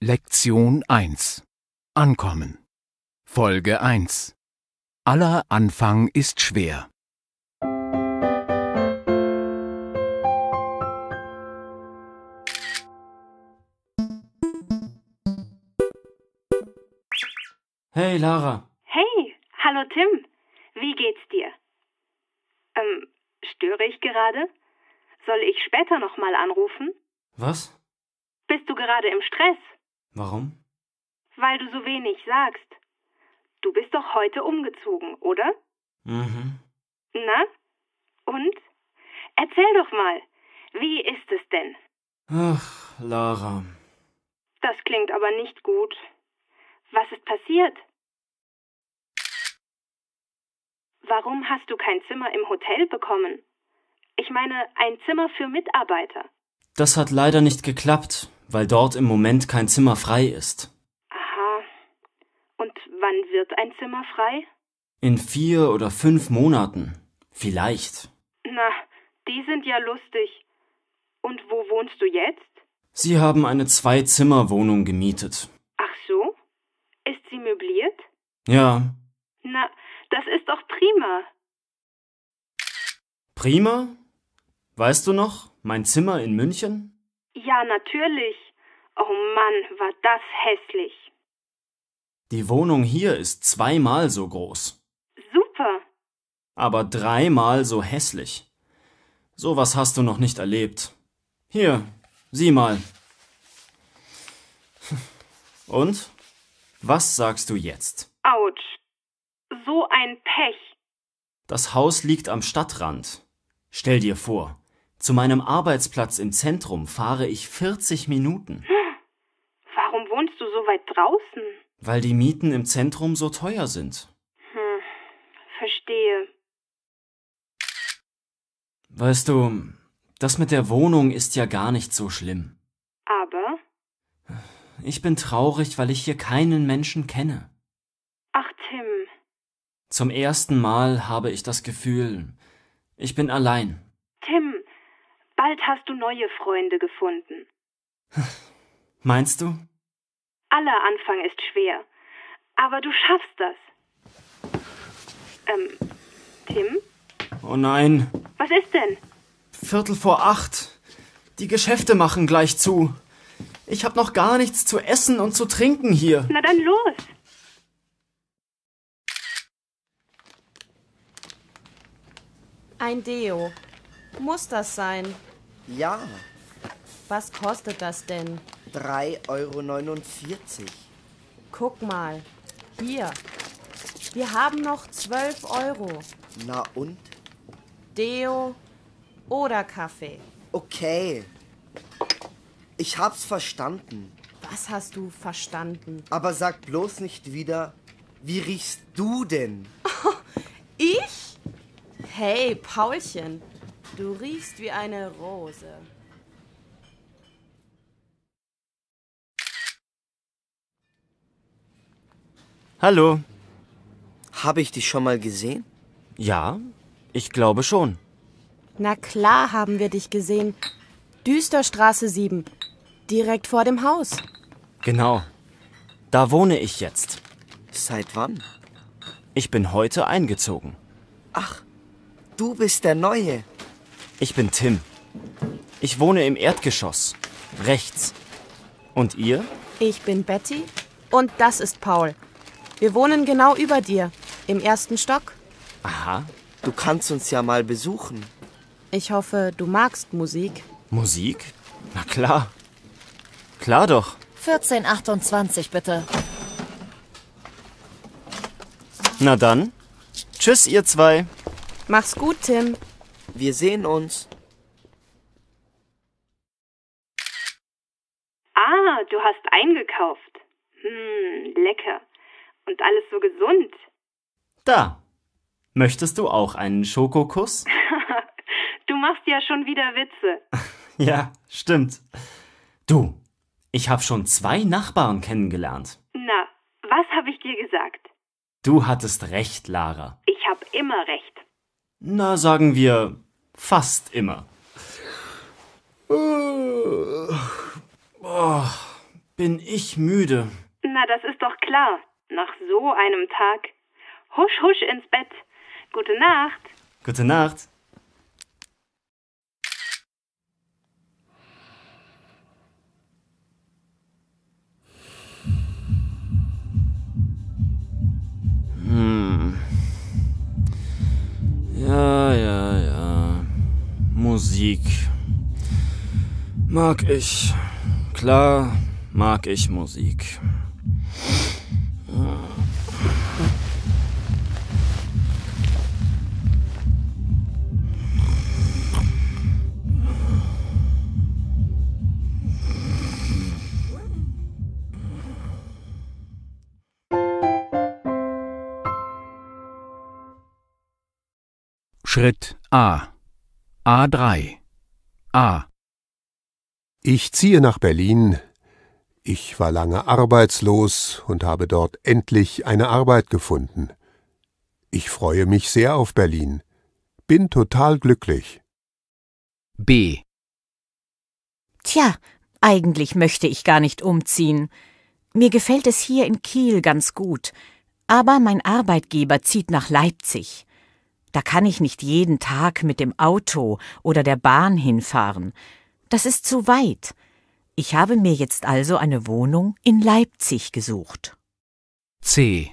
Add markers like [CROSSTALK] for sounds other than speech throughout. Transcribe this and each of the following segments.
Lektion 1 Ankommen Folge 1 Aller Anfang ist schwer. Hey Lara. Hey, hallo Tim. Wie geht's dir? Ähm, störe ich gerade? Soll ich später nochmal anrufen? Was? Bist du gerade im Stress? Warum? Weil du so wenig sagst. Du bist doch heute umgezogen, oder? Mhm. Na? Und? Erzähl doch mal. Wie ist es denn? Ach, Lara. Das klingt aber nicht gut. Was ist passiert? Warum hast du kein Zimmer im Hotel bekommen? Ich meine, ein Zimmer für Mitarbeiter. Das hat leider nicht geklappt weil dort im Moment kein Zimmer frei ist. Aha. Und wann wird ein Zimmer frei? In vier oder fünf Monaten. Vielleicht. Na, die sind ja lustig. Und wo wohnst du jetzt? Sie haben eine Zwei-Zimmer-Wohnung gemietet. Ach so? Ist sie möbliert? Ja. Na, das ist doch prima. Prima? Weißt du noch, mein Zimmer in München? Ja, natürlich. Oh Mann, war das hässlich. Die Wohnung hier ist zweimal so groß. Super. Aber dreimal so hässlich. Sowas hast du noch nicht erlebt. Hier, sieh mal. Und? Was sagst du jetzt? Autsch. So ein Pech. Das Haus liegt am Stadtrand. Stell dir vor, zu meinem Arbeitsplatz im Zentrum fahre ich 40 Minuten. Hm, warum wohnst du so weit draußen? Weil die Mieten im Zentrum so teuer sind. Hm, verstehe. Weißt du, das mit der Wohnung ist ja gar nicht so schlimm. Aber? Ich bin traurig, weil ich hier keinen Menschen kenne. Ach, Tim. Zum ersten Mal habe ich das Gefühl, ich bin allein. Bald hast du neue Freunde gefunden. [LAUGHS] Meinst du? Aller Anfang ist schwer. Aber du schaffst das. Ähm, Tim? Oh nein. Was ist denn? Viertel vor acht. Die Geschäfte machen gleich zu. Ich hab noch gar nichts zu essen und zu trinken hier. Na dann los. Ein Deo. Muss das sein? Ja. Was kostet das denn? 3,49 Euro. Guck mal, hier. Wir haben noch 12 Euro. Na und? Deo oder Kaffee. Okay. Ich hab's verstanden. Was hast du verstanden? Aber sag bloß nicht wieder, wie riechst du denn? [LAUGHS] ich? Hey, Paulchen, Du riechst wie eine Rose. Hallo. Habe ich dich schon mal gesehen? Ja, ich glaube schon. Na klar haben wir dich gesehen. Düsterstraße 7. Direkt vor dem Haus. Genau. Da wohne ich jetzt. Seit wann? Ich bin heute eingezogen. Ach, du bist der Neue. Ich bin Tim. Ich wohne im Erdgeschoss. Rechts. Und ihr? Ich bin Betty. Und das ist Paul. Wir wohnen genau über dir. Im ersten Stock. Aha. Du kannst uns ja mal besuchen. Ich hoffe, du magst Musik. Musik? Na klar. Klar doch. 1428 bitte. Na dann. Tschüss, ihr zwei. Mach's gut, Tim. Wir sehen uns. Ah, du hast eingekauft. Hm, lecker. Und alles so gesund. Da. Möchtest du auch einen Schokokuss? [LAUGHS] [LAUGHS] du machst ja schon wieder Witze. [LAUGHS] ja, stimmt. Du, ich habe schon zwei Nachbarn kennengelernt. Na, was habe ich dir gesagt? Du hattest recht, Lara. Ich habe immer recht. Na, sagen wir, fast immer. Äh, oh, bin ich müde. Na, das ist doch klar. Nach so einem Tag. Husch, husch ins Bett. Gute Nacht. Gute Nacht. Ja, ja, ja. Musik. Mag ich. Klar, mag ich Musik. Ja. Schritt A. A3. A. Ich ziehe nach Berlin. Ich war lange arbeitslos und habe dort endlich eine Arbeit gefunden. Ich freue mich sehr auf Berlin. Bin total glücklich. B. Tja, eigentlich möchte ich gar nicht umziehen. Mir gefällt es hier in Kiel ganz gut, aber mein Arbeitgeber zieht nach Leipzig. Da kann ich nicht jeden Tag mit dem Auto oder der Bahn hinfahren. Das ist zu weit. Ich habe mir jetzt also eine Wohnung in Leipzig gesucht. C.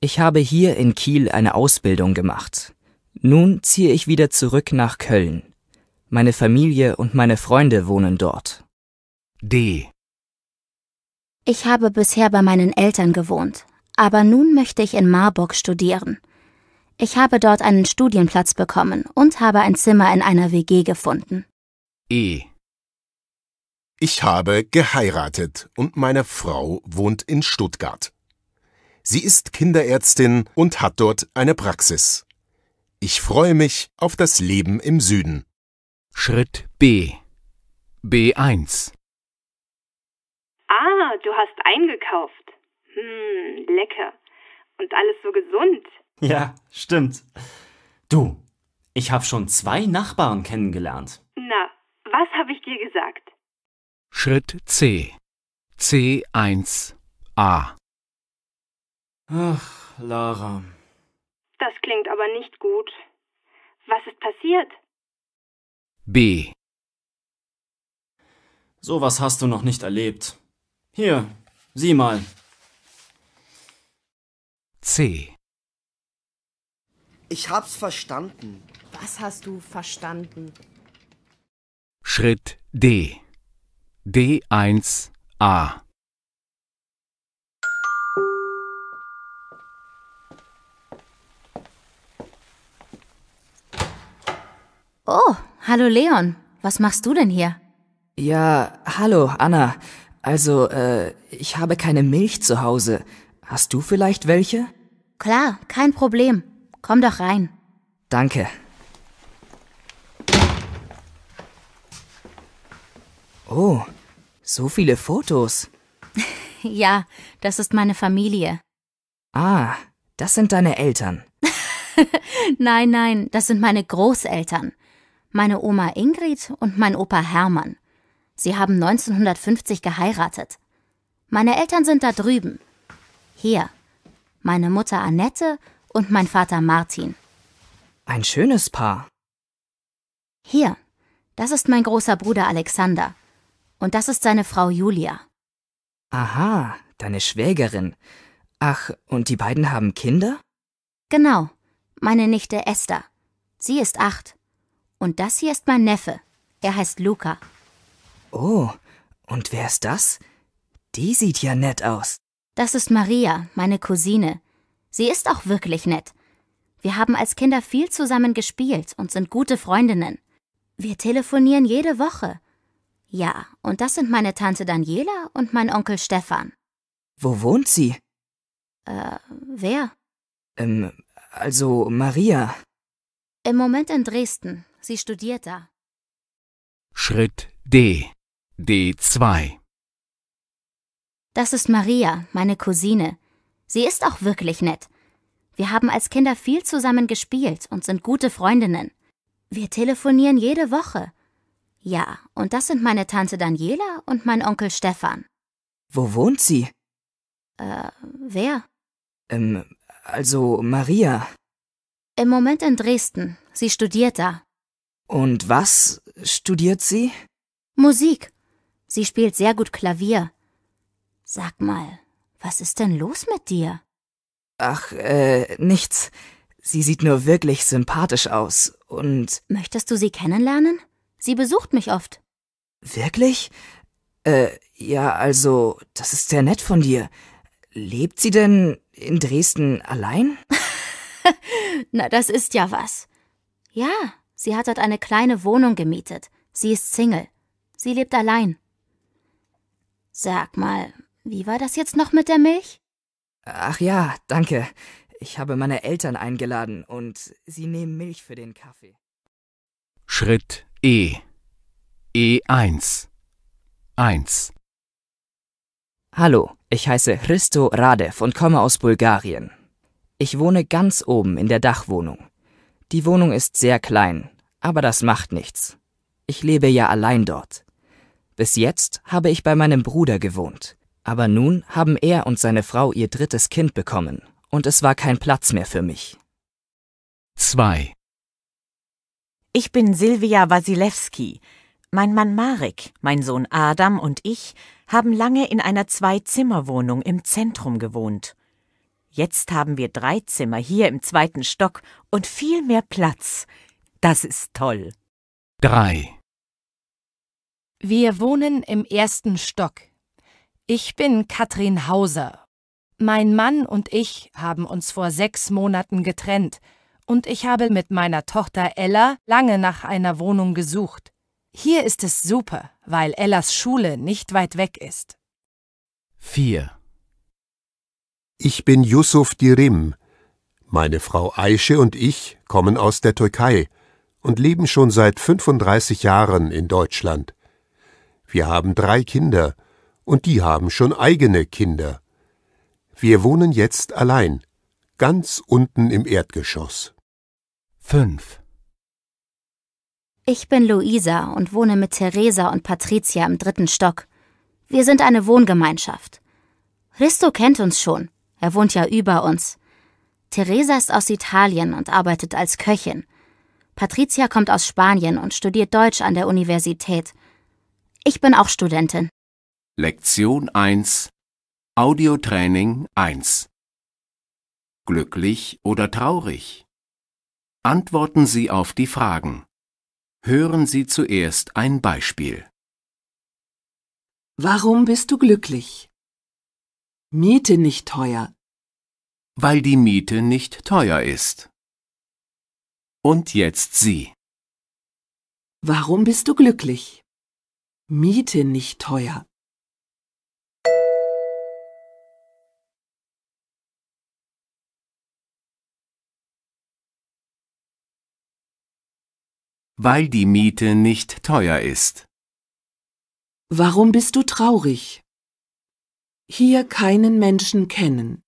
Ich habe hier in Kiel eine Ausbildung gemacht. Nun ziehe ich wieder zurück nach Köln. Meine Familie und meine Freunde wohnen dort. D. Ich habe bisher bei meinen Eltern gewohnt, aber nun möchte ich in Marburg studieren. Ich habe dort einen Studienplatz bekommen und habe ein Zimmer in einer WG gefunden. E. Ich habe geheiratet und meine Frau wohnt in Stuttgart. Sie ist Kinderärztin und hat dort eine Praxis. Ich freue mich auf das Leben im Süden. Schritt B. B1. Ah, du hast eingekauft. Hm, lecker. Und alles so gesund. [LAUGHS] Ja, stimmt. Du, ich habe schon zwei Nachbarn kennengelernt. Na, was habe ich dir gesagt? Schritt C. C1a. Ach, Lara. Das klingt aber nicht gut. Was ist passiert? B. Sowas hast du noch nicht erlebt. Hier, sieh mal. C. Ich hab's verstanden. Was hast du verstanden? Schritt D. D1a. Oh, hallo Leon. Was machst du denn hier? Ja, hallo Anna. Also, äh, ich habe keine Milch zu Hause. Hast du vielleicht welche? Klar, kein Problem. Komm doch rein. Danke. Oh, so viele Fotos. [LAUGHS] ja, das ist meine Familie. Ah, das sind deine Eltern. [LAUGHS] nein, nein, das sind meine Großeltern. Meine Oma Ingrid und mein Opa Hermann. Sie haben 1950 geheiratet. Meine Eltern sind da drüben. Hier. Meine Mutter Annette und mein Vater Martin. Ein schönes Paar. Hier, das ist mein großer Bruder Alexander. Und das ist seine Frau Julia. Aha, deine Schwägerin. Ach, und die beiden haben Kinder? Genau, meine Nichte Esther. Sie ist acht. Und das hier ist mein Neffe. Er heißt Luca. Oh, und wer ist das? Die sieht ja nett aus. Das ist Maria, meine Cousine. Sie ist auch wirklich nett. Wir haben als Kinder viel zusammen gespielt und sind gute Freundinnen. Wir telefonieren jede Woche. Ja, und das sind meine Tante Daniela und mein Onkel Stefan. Wo wohnt sie? Äh, wer? Ähm, also Maria. Im Moment in Dresden. Sie studiert da. Schritt D. D2. Das ist Maria, meine Cousine. Sie ist auch wirklich nett. Wir haben als Kinder viel zusammen gespielt und sind gute Freundinnen. Wir telefonieren jede Woche. Ja, und das sind meine Tante Daniela und mein Onkel Stefan. Wo wohnt sie? Äh, wer? Ähm, also Maria. Im Moment in Dresden. Sie studiert da. Und was studiert sie? Musik. Sie spielt sehr gut Klavier. Sag mal, was ist denn los mit dir? Ach, äh, nichts. Sie sieht nur wirklich sympathisch aus und. Möchtest du sie kennenlernen? Sie besucht mich oft. Wirklich? Äh, ja, also, das ist sehr nett von dir. Lebt sie denn in Dresden allein? [LAUGHS] Na, das ist ja was. Ja, sie hat dort eine kleine Wohnung gemietet. Sie ist Single. Sie lebt allein. Sag mal, wie war das jetzt noch mit der Milch? Ach ja, danke. Ich habe meine Eltern eingeladen und sie nehmen Milch für den Kaffee. Schritt E. E1. 1. Hallo, ich heiße Hristo Radev und komme aus Bulgarien. Ich wohne ganz oben in der Dachwohnung. Die Wohnung ist sehr klein, aber das macht nichts. Ich lebe ja allein dort. Bis jetzt habe ich bei meinem Bruder gewohnt. Aber nun haben er und seine Frau ihr drittes Kind bekommen, und es war kein Platz mehr für mich. 2. Ich bin Silvia Wasilewski. Mein Mann Marek, mein Sohn Adam und ich haben lange in einer Zwei-Zimmer-Wohnung im Zentrum gewohnt. Jetzt haben wir drei Zimmer hier im zweiten Stock und viel mehr Platz. Das ist toll. 3. Wir wohnen im ersten Stock ich bin Katrin Hauser. Mein Mann und ich haben uns vor sechs Monaten getrennt und ich habe mit meiner Tochter Ella lange nach einer Wohnung gesucht. Hier ist es super, weil Ellas Schule nicht weit weg ist. 4. Ich bin Yusuf Dirim. Meine Frau Aische und ich kommen aus der Türkei und leben schon seit 35 Jahren in Deutschland. Wir haben drei Kinder – und die haben schon eigene Kinder. Wir wohnen jetzt allein, ganz unten im Erdgeschoss. 5. Ich bin Luisa und wohne mit Theresa und Patricia im dritten Stock. Wir sind eine Wohngemeinschaft. Risto kennt uns schon. Er wohnt ja über uns. Theresa ist aus Italien und arbeitet als Köchin. Patricia kommt aus Spanien und studiert Deutsch an der Universität. Ich bin auch Studentin. Lektion 1 Audiotraining 1 Glücklich oder traurig? Antworten Sie auf die Fragen. Hören Sie zuerst ein Beispiel. Warum bist du glücklich? Miete nicht teuer. Weil die Miete nicht teuer ist. Und jetzt Sie. Warum bist du glücklich? Miete nicht teuer. Weil die Miete nicht teuer ist. Warum bist du traurig? Hier keinen Menschen kennen.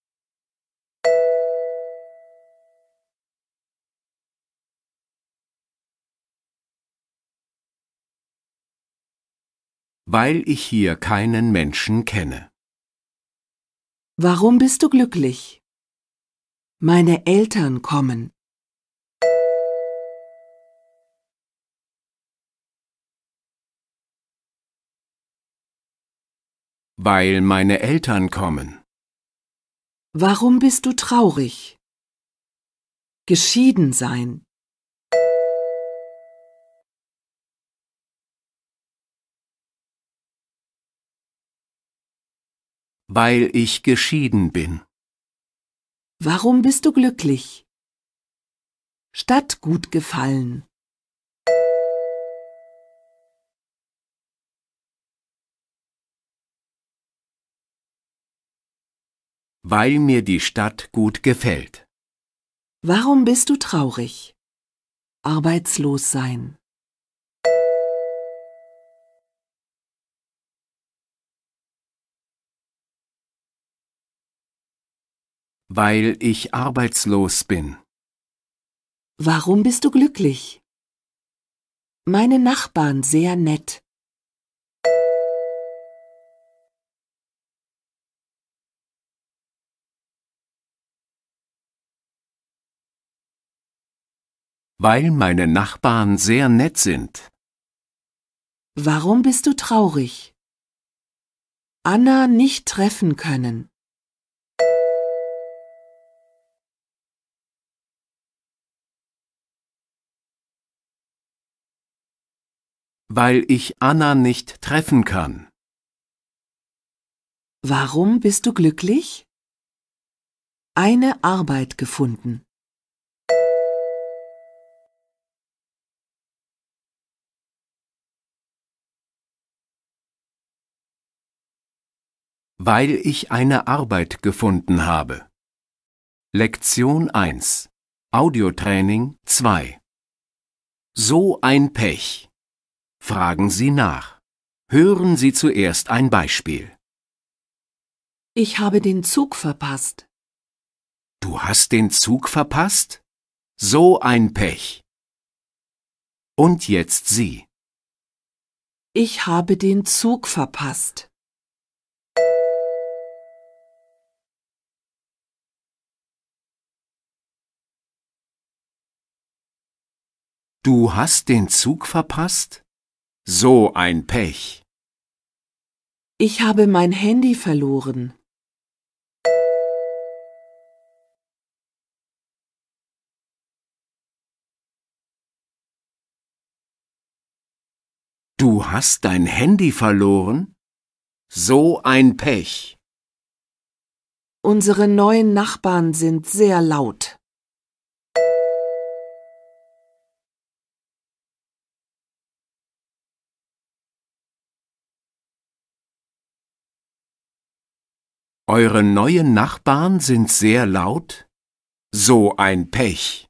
Weil ich hier keinen Menschen kenne. Warum bist du glücklich? Meine Eltern kommen. Weil meine Eltern kommen. Warum bist du traurig? Geschieden sein. Weil ich geschieden bin. Warum bist du glücklich? Stadt gut gefallen. Weil mir die Stadt gut gefällt. Warum bist du traurig? Arbeitslos sein. Weil ich arbeitslos bin. Warum bist du glücklich? Meine Nachbarn sehr nett. Weil meine Nachbarn sehr nett sind. Warum bist du traurig? Anna nicht treffen können. Weil ich Anna nicht treffen kann. Warum bist du glücklich? Eine Arbeit gefunden. Weil ich eine Arbeit gefunden habe. Lektion 1 Audiotraining 2 So ein Pech. Fragen Sie nach. Hören Sie zuerst ein Beispiel. Ich habe den Zug verpasst. Du hast den Zug verpasst? So ein Pech. Und jetzt Sie. Ich habe den Zug verpasst. Du hast den Zug verpasst? So ein Pech. Ich habe mein Handy verloren. Du hast dein Handy verloren? So ein Pech. Unsere neuen Nachbarn sind sehr laut. Eure neuen Nachbarn sind sehr laut? So ein Pech.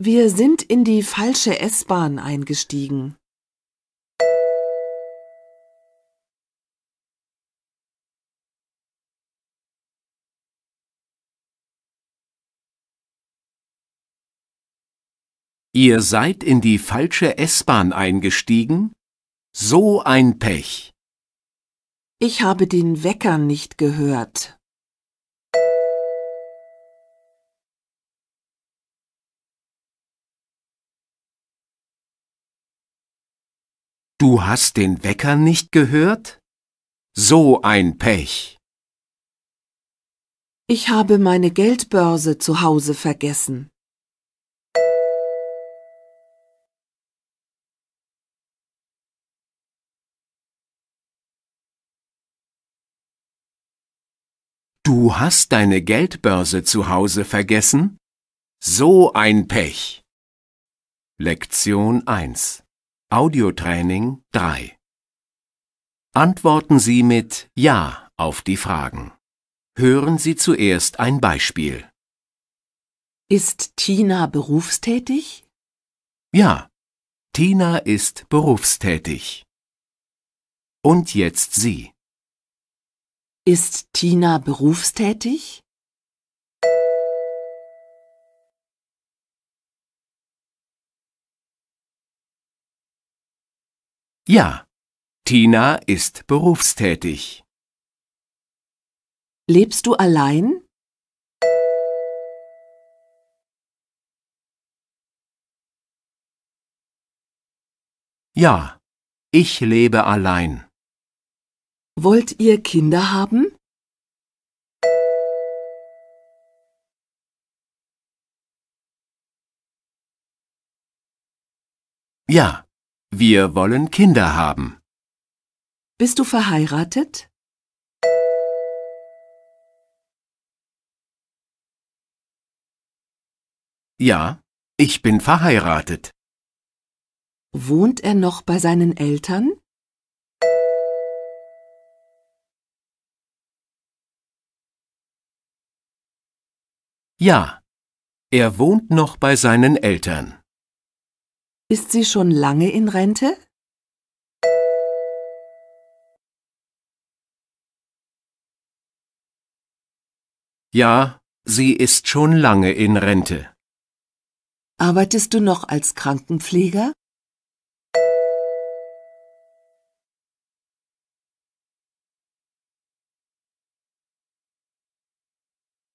Wir sind in die falsche S-Bahn eingestiegen. Ihr seid in die falsche S-Bahn eingestiegen? So ein Pech. Ich habe den Wecker nicht gehört. Du hast den Wecker nicht gehört? So ein Pech. Ich habe meine Geldbörse zu Hause vergessen. Du hast deine Geldbörse zu Hause vergessen? So ein Pech! Lektion 1 Audiotraining 3 Antworten Sie mit Ja auf die Fragen. Hören Sie zuerst ein Beispiel. Ist Tina berufstätig? Ja, Tina ist berufstätig. Und jetzt Sie. Ist Tina berufstätig? Ja, Tina ist berufstätig. Lebst du allein? Ja, ich lebe allein. Wollt ihr Kinder haben? Ja, wir wollen Kinder haben. Bist du verheiratet? Ja, ich bin verheiratet. Wohnt er noch bei seinen Eltern? Ja, er wohnt noch bei seinen Eltern. Ist sie schon lange in Rente? Ja, sie ist schon lange in Rente. Arbeitest du noch als Krankenpfleger?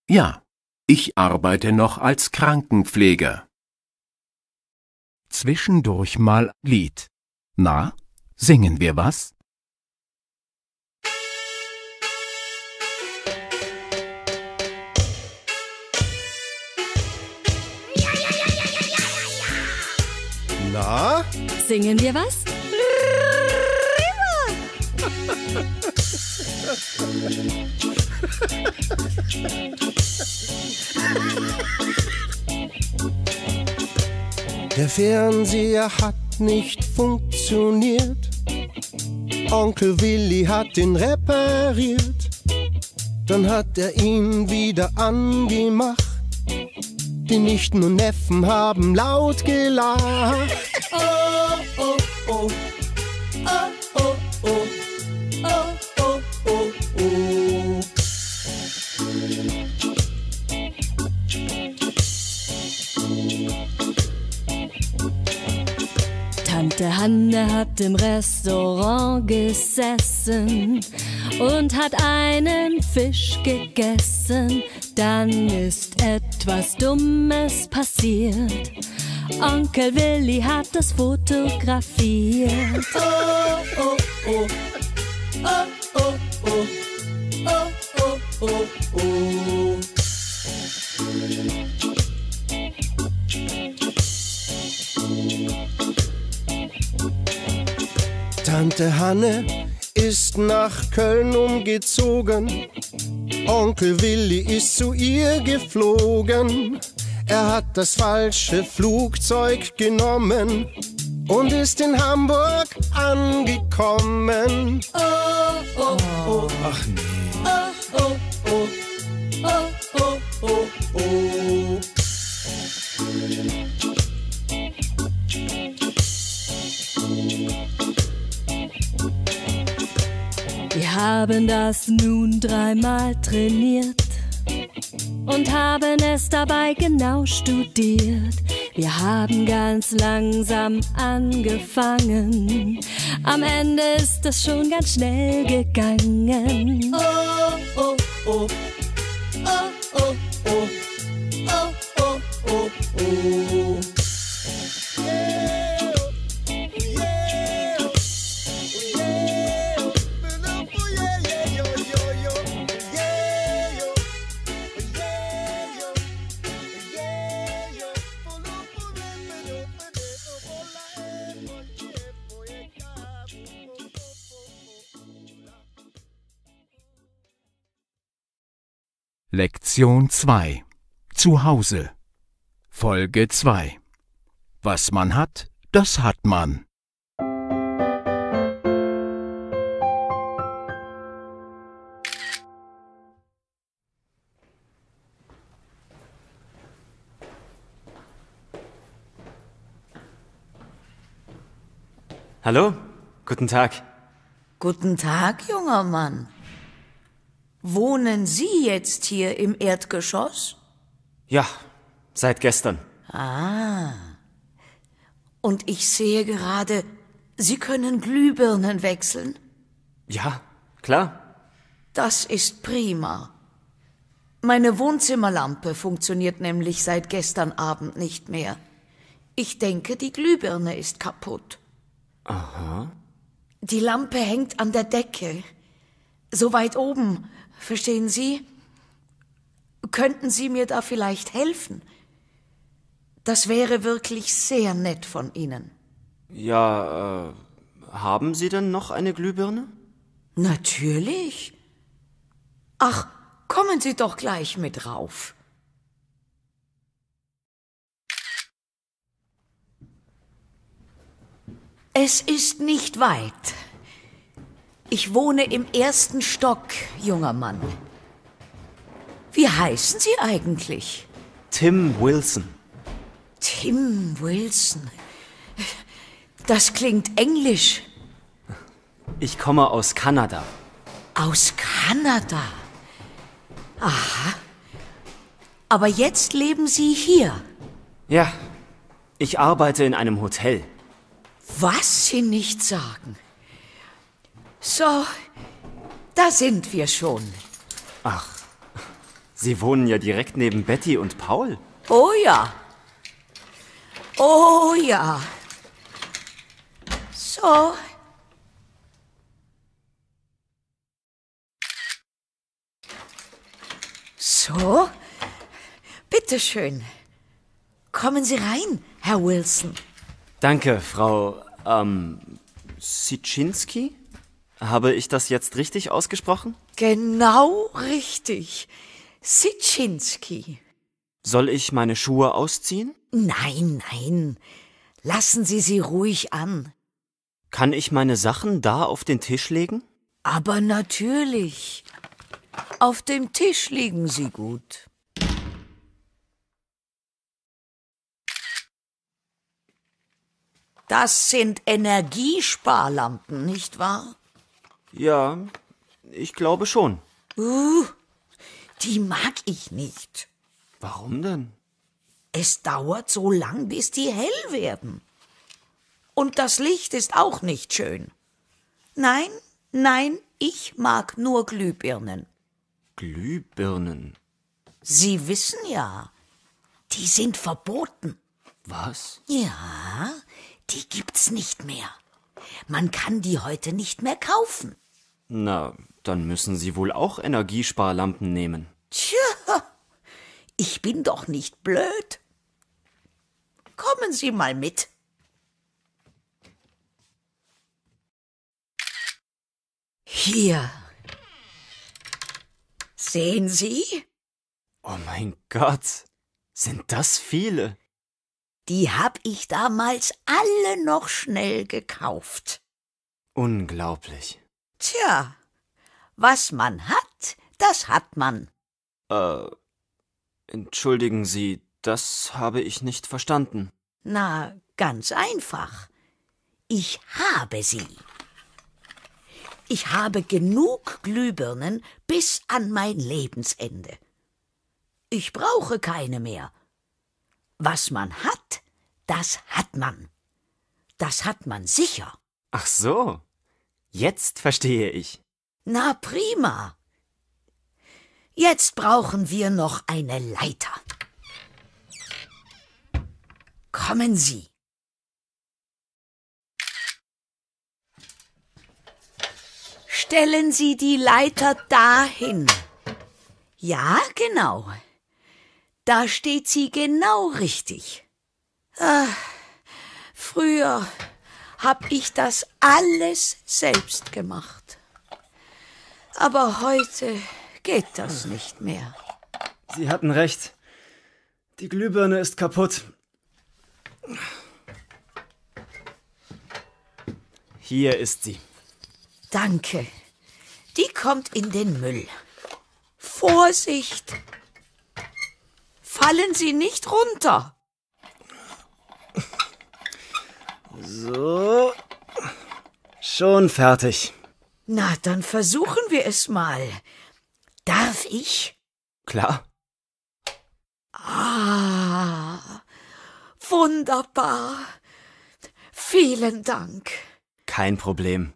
Ja. Ich arbeite noch als Krankenpfleger. Zwischendurch mal Lied. Na, singen wir was? Na? Singen wir was? Rüber! [LAUGHS] Der Fernseher hat nicht funktioniert. Onkel Willi hat ihn repariert. Dann hat er ihn wieder angemacht. Die Nichten und Neffen haben laut gelacht. Oh, oh, oh. Ah, oh, oh, oh. Oh, Der Hanne hat im Restaurant gesessen und hat einen Fisch gegessen. Dann ist etwas Dummes passiert. Onkel Willi hat es fotografiert. Oh, oh, oh. Oh, oh, oh. Oh, oh, oh, oh. Tante Hanne ist nach Köln umgezogen. Onkel Willi ist zu ihr geflogen. Er hat das falsche Flugzeug genommen und ist in Hamburg angekommen. Oh, oh, oh. Ach nee. Oh, oh, oh. Oh, oh, oh, oh. oh, oh. haben das nun dreimal trainiert und haben es dabei genau studiert. Wir haben ganz langsam angefangen. Am Ende ist es schon ganz schnell gegangen. Oh, oh, oh. Oh, oh, oh. Oh, oh, oh, oh. Lektion 2 Zu Hause Folge 2 Was man hat, das hat man. Hallo, guten Tag. Guten Tag, junger Mann. Wohnen Sie jetzt hier im Erdgeschoss? Ja, seit gestern. Ah. Und ich sehe gerade, Sie können Glühbirnen wechseln. Ja, klar. Das ist prima. Meine Wohnzimmerlampe funktioniert nämlich seit gestern Abend nicht mehr. Ich denke, die Glühbirne ist kaputt. Aha. Die Lampe hängt an der Decke. So weit oben, Verstehen Sie? Könnten Sie mir da vielleicht helfen? Das wäre wirklich sehr nett von Ihnen. Ja, äh, haben Sie denn noch eine Glühbirne? Natürlich. Ach, kommen Sie doch gleich mit rauf. Es ist nicht weit. Ich wohne im ersten Stock, junger Mann. Wie heißen Sie eigentlich? Tim Wilson. Tim Wilson. Das klingt englisch. Ich komme aus Kanada. Aus Kanada? Aha. Aber jetzt leben Sie hier. Ja. Ich arbeite in einem Hotel. Was Sie nicht sagen. So, da sind wir schon. Ach, Sie wohnen ja direkt neben Betty und Paul. Oh ja. Oh ja. So. So? Bitte schön. Kommen Sie rein, Herr Wilson. Danke, Frau ähm, Sitschinski? Habe ich das jetzt richtig ausgesprochen? Genau richtig. Sitschinski. Soll ich meine Schuhe ausziehen? Nein, nein. Lassen Sie sie ruhig an. Kann ich meine Sachen da auf den Tisch legen? Aber natürlich. Auf dem Tisch liegen sie gut. Das sind Energiesparlampen, nicht wahr? Ja, ich glaube schon. Uh, die mag ich nicht. Warum denn? Es dauert so lang, bis die hell werden. Und das Licht ist auch nicht schön. Nein, nein, ich mag nur Glühbirnen. Glühbirnen? Sie wissen ja, die sind verboten. Was? Ja, die gibt's nicht mehr. Man kann die heute nicht mehr kaufen. Na, dann müssen Sie wohl auch Energiesparlampen nehmen. Tja, ich bin doch nicht blöd. Kommen Sie mal mit. Hier. Sehen Sie? Oh mein Gott, sind das viele? Die hab ich damals alle noch schnell gekauft. Unglaublich. Tja, was man hat, das hat man. Äh, entschuldigen Sie, das habe ich nicht verstanden. Na, ganz einfach. Ich habe sie. Ich habe genug Glühbirnen bis an mein Lebensende. Ich brauche keine mehr. Was man hat, das hat man. Das hat man sicher. Ach so. Jetzt verstehe ich. Na prima. Jetzt brauchen wir noch eine Leiter. Kommen Sie. Stellen Sie die Leiter dahin. Ja, genau. Da steht sie genau richtig. Ach, früher hab ich das alles selbst gemacht. Aber heute geht das nicht mehr. Sie hatten recht. Die Glühbirne ist kaputt. Hier ist sie. Danke. Die kommt in den Müll. Vorsicht! Fallen Sie nicht runter. So. Schon fertig. Na, dann versuchen wir es mal. Darf ich? Klar. Ah, wunderbar. Vielen Dank. Kein Problem.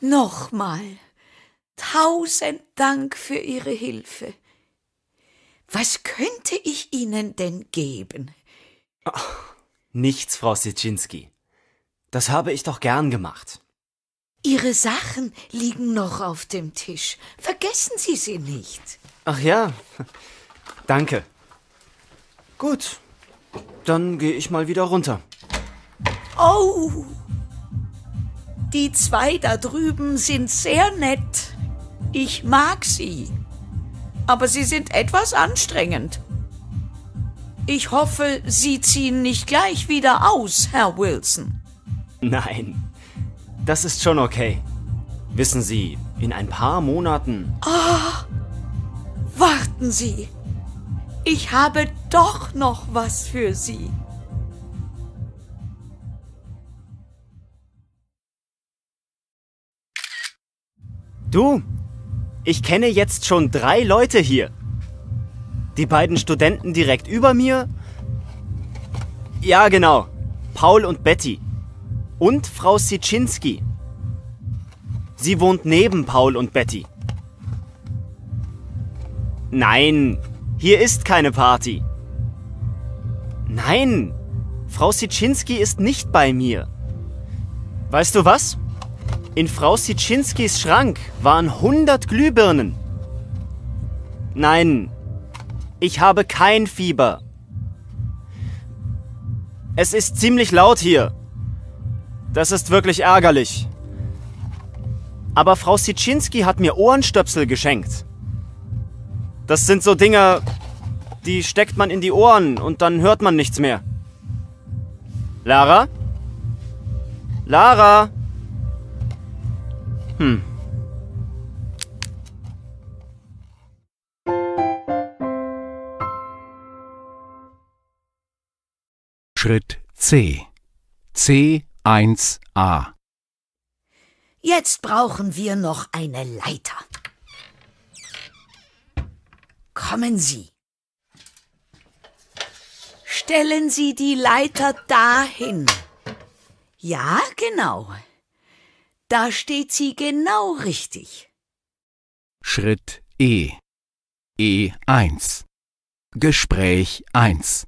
Nochmal tausend Dank für Ihre Hilfe. Was könnte ich Ihnen denn geben? Ach, nichts, Frau Sitschinski. Das habe ich doch gern gemacht. Ihre Sachen liegen noch auf dem Tisch. Vergessen Sie sie nicht. Ach ja. Danke. Gut. Dann gehe ich mal wieder runter. Oh! Die zwei da drüben sind sehr nett. Ich mag sie aber sie sind etwas anstrengend. Ich hoffe, Sie ziehen nicht gleich wieder aus, Herr Wilson. Nein, das ist schon okay. Wissen Sie, in ein paar Monaten. Ah, warten Sie. Ich habe doch noch was für Sie. Du, ich kenne jetzt schon drei Leute hier. Die beiden Studenten direkt über mir. Ja, genau. Paul und Betty. Und Frau Sitschinski. Sie wohnt neben Paul und Betty. Nein, hier ist keine Party. Nein, Frau Sitschinski ist nicht bei mir. Weißt du was? In Frau Sitschinskis Schrank waren 100 Glühbirnen. Nein, ich habe kein Fieber. Es ist ziemlich laut hier. Das ist wirklich ärgerlich. Aber Frau Sitschinski hat mir Ohrenstöpsel geschenkt. Das sind so Dinger, die steckt man in die Ohren und dann hört man nichts mehr. Lara? Lara? Hm. Schritt C. C1a. Jetzt brauchen wir noch eine Leiter. Kommen Sie. Stellen Sie die Leiter dahin. Ja, genau. Da steht sie genau richtig. Schritt E. E1. Gespräch 1.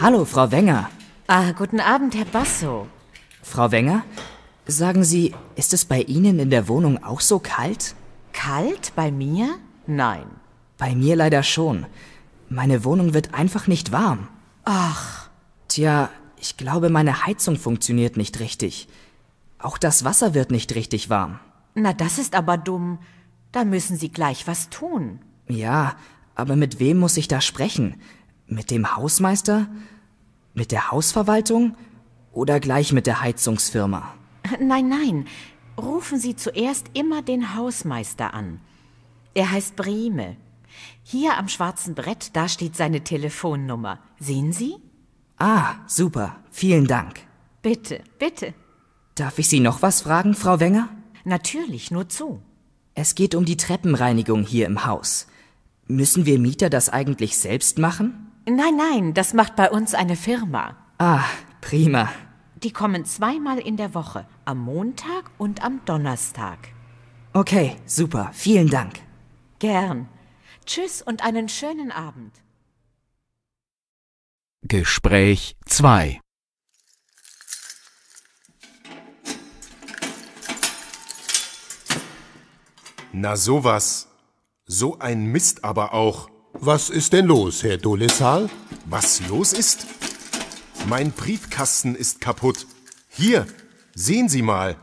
Hallo, Frau Wenger. Ah, guten Abend, Herr Basso. Frau Wenger, sagen Sie, ist es bei Ihnen in der Wohnung auch so kalt? Kalt? Bei mir? Nein. Bei mir leider schon. Meine Wohnung wird einfach nicht warm. Ach. Tja, ich glaube, meine Heizung funktioniert nicht richtig. Auch das Wasser wird nicht richtig warm. Na, das ist aber dumm. Da müssen Sie gleich was tun. Ja, aber mit wem muss ich da sprechen? Mit dem Hausmeister? Mit der Hausverwaltung? Oder gleich mit der Heizungsfirma? Nein, nein. Rufen Sie zuerst immer den Hausmeister an. Er heißt Breme. Hier am schwarzen Brett, da steht seine Telefonnummer. Sehen Sie? Ah, super. Vielen Dank. Bitte, bitte. Darf ich Sie noch was fragen, Frau Wenger? Natürlich, nur zu. Es geht um die Treppenreinigung hier im Haus. Müssen wir Mieter das eigentlich selbst machen? Nein, nein, das macht bei uns eine Firma. Ah, prima. Die kommen zweimal in der Woche, am Montag und am Donnerstag. Okay, super, vielen Dank. Gern. Tschüss und einen schönen Abend. Gespräch 2 Na sowas. So ein Mist aber auch. Was ist denn los, Herr Dolesal? Was los ist? Mein Briefkasten ist kaputt. Hier, sehen Sie mal.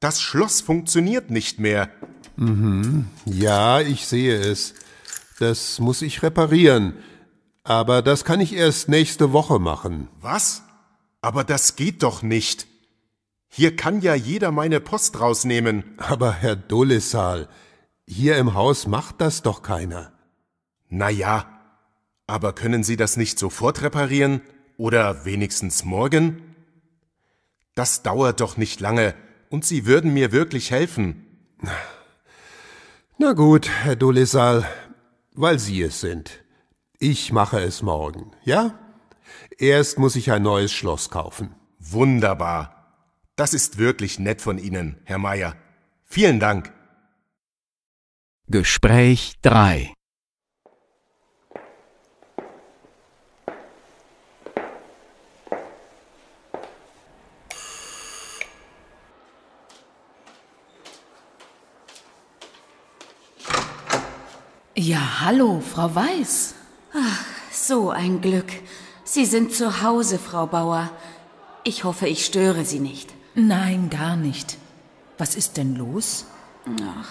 Das Schloss funktioniert nicht mehr. Mhm. Ja, ich sehe es. Das muss ich reparieren. Aber das kann ich erst nächste Woche machen. Was? Aber das geht doch nicht. Hier kann ja jeder meine Post rausnehmen. Aber Herr Dolesal, hier im Haus macht das doch keiner. Na ja, aber können Sie das nicht sofort reparieren? Oder wenigstens morgen? Das dauert doch nicht lange, und Sie würden mir wirklich helfen. Na gut, Herr Dolesal, weil Sie es sind. Ich mache es morgen, ja? Erst muss ich ein neues Schloss kaufen. Wunderbar. Das ist wirklich nett von Ihnen, Herr Meier. Vielen Dank. Gespräch 3 Ja, hallo, Frau Weiß. Ach, so ein Glück. Sie sind zu Hause, Frau Bauer. Ich hoffe, ich störe Sie nicht. Nein, gar nicht. Was ist denn los? Ach,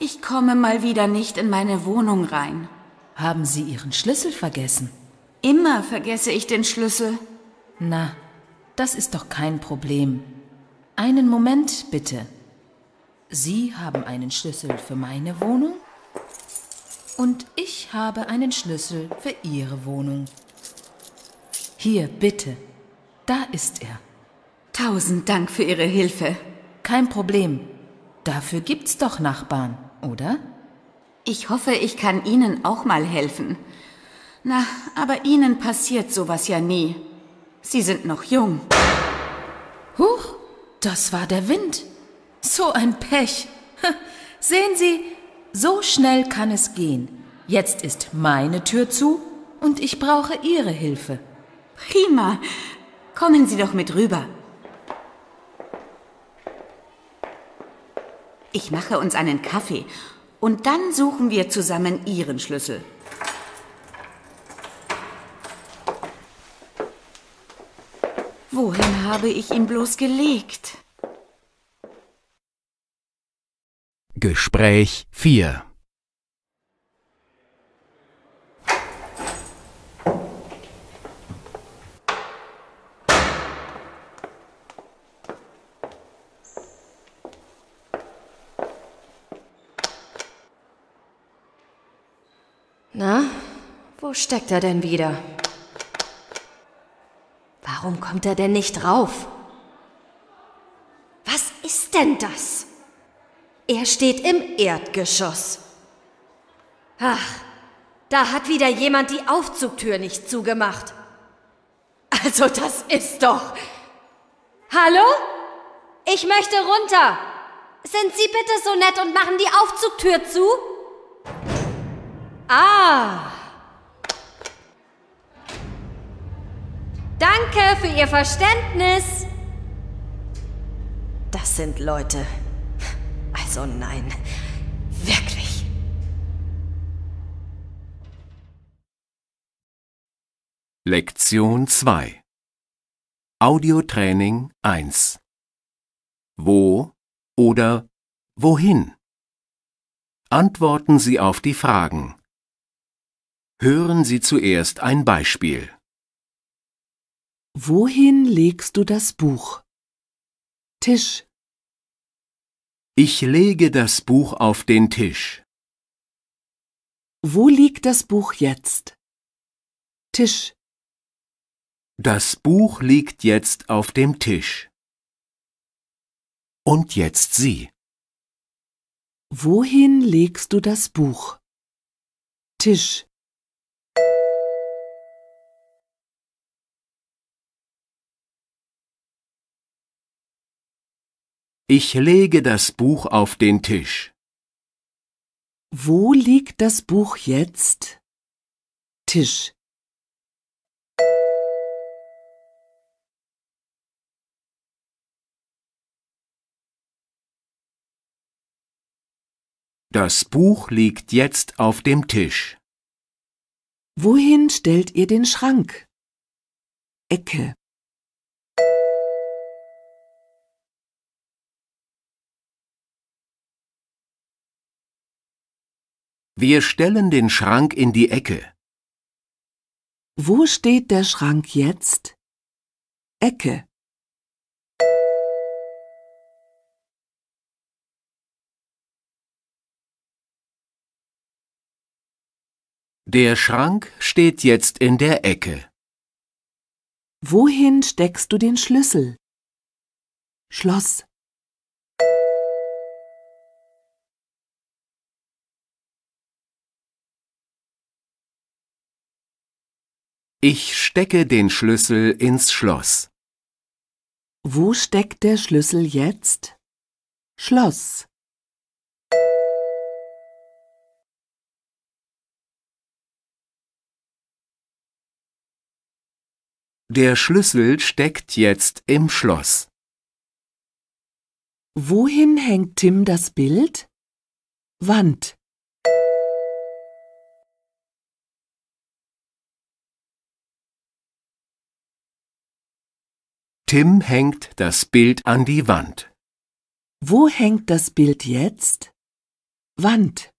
ich komme mal wieder nicht in meine Wohnung rein. Haben Sie Ihren Schlüssel vergessen? Immer vergesse ich den Schlüssel. Na, das ist doch kein Problem. Einen Moment bitte. Sie haben einen Schlüssel für meine Wohnung? Und ich habe einen Schlüssel für Ihre Wohnung. Hier, bitte. Da ist er. Tausend Dank für Ihre Hilfe. Kein Problem. Dafür gibt's doch Nachbarn, oder? Ich hoffe, ich kann Ihnen auch mal helfen. Na, aber Ihnen passiert sowas ja nie. Sie sind noch jung. Huch, das war der Wind. So ein Pech. [LAUGHS] Sehen Sie, so schnell kann es gehen. Jetzt ist meine Tür zu und ich brauche Ihre Hilfe. Prima. Kommen Sie doch mit rüber. Ich mache uns einen Kaffee und dann suchen wir zusammen Ihren Schlüssel. Wohin habe ich ihn bloß gelegt? Gespräch 4 Na, wo steckt er denn wieder? Warum kommt er denn nicht rauf? Was ist denn das? Er steht im Erdgeschoss. Ach, da hat wieder jemand die Aufzugtür nicht zugemacht. Also das ist doch. Hallo? Ich möchte runter. Sind Sie bitte so nett und machen die Aufzugtür zu? Ah. Danke für Ihr Verständnis. Das sind Leute. Also nein, wirklich. Lektion 2 Audiotraining 1 Wo oder wohin? Antworten Sie auf die Fragen. Hören Sie zuerst ein Beispiel. Wohin legst du das Buch? Tisch. Ich lege das Buch auf den Tisch. Wo liegt das Buch jetzt? Tisch. Das Buch liegt jetzt auf dem Tisch. Und jetzt Sie. Wohin legst du das Buch? Tisch. Ich lege das Buch auf den Tisch. Wo liegt das Buch jetzt? Tisch. Das Buch liegt jetzt auf dem Tisch. Wohin stellt ihr den Schrank? Ecke. Wir stellen den Schrank in die Ecke. Wo steht der Schrank jetzt? Ecke. Der Schrank steht jetzt in der Ecke. Wohin steckst du den Schlüssel? Schloss. Ich stecke den Schlüssel ins Schloss. Wo steckt der Schlüssel jetzt? Schloss. Der Schlüssel steckt jetzt im Schloss. Wohin hängt Tim das Bild? Wand. Tim hängt das Bild an die Wand. Wo hängt das Bild jetzt? Wand.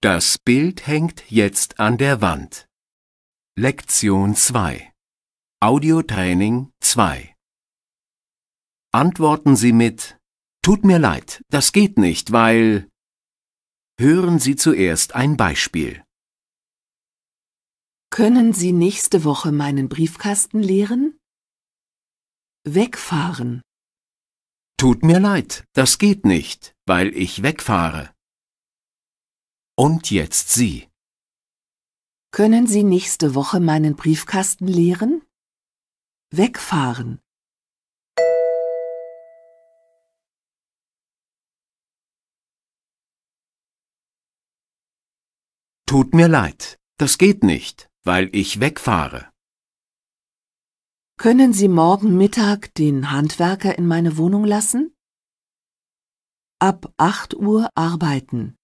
Das Bild hängt jetzt an der Wand. Lektion 2 Audiotraining 2 Antworten Sie mit Tut mir leid, das geht nicht, weil Hören Sie zuerst ein Beispiel. Können Sie nächste Woche meinen Briefkasten leeren? Wegfahren. Tut mir leid, das geht nicht, weil ich wegfahre. Und jetzt Sie. Können Sie nächste Woche meinen Briefkasten leeren? Wegfahren. Tut mir leid, das geht nicht, weil ich wegfahre. Können Sie morgen Mittag den Handwerker in meine Wohnung lassen? Ab 8 Uhr arbeiten.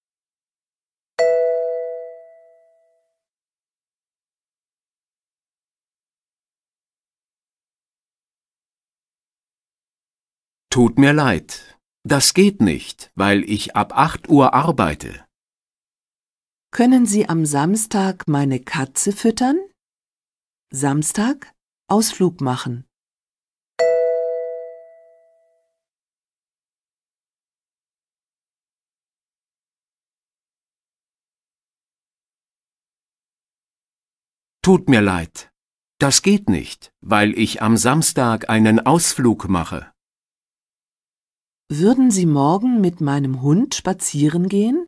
Tut mir leid, das geht nicht, weil ich ab 8 Uhr arbeite. Können Sie am Samstag meine Katze füttern? Samstag Ausflug machen. Tut mir leid. Das geht nicht, weil ich am Samstag einen Ausflug mache. Würden Sie morgen mit meinem Hund spazieren gehen?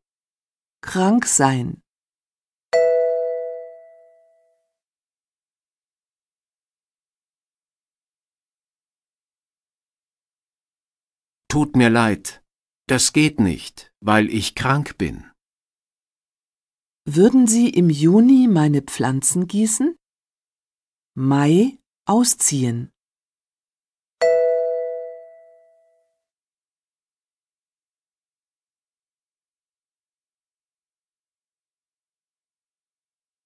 Krank sein. Tut mir leid, das geht nicht, weil ich krank bin. Würden Sie im Juni meine Pflanzen gießen? Mai ausziehen.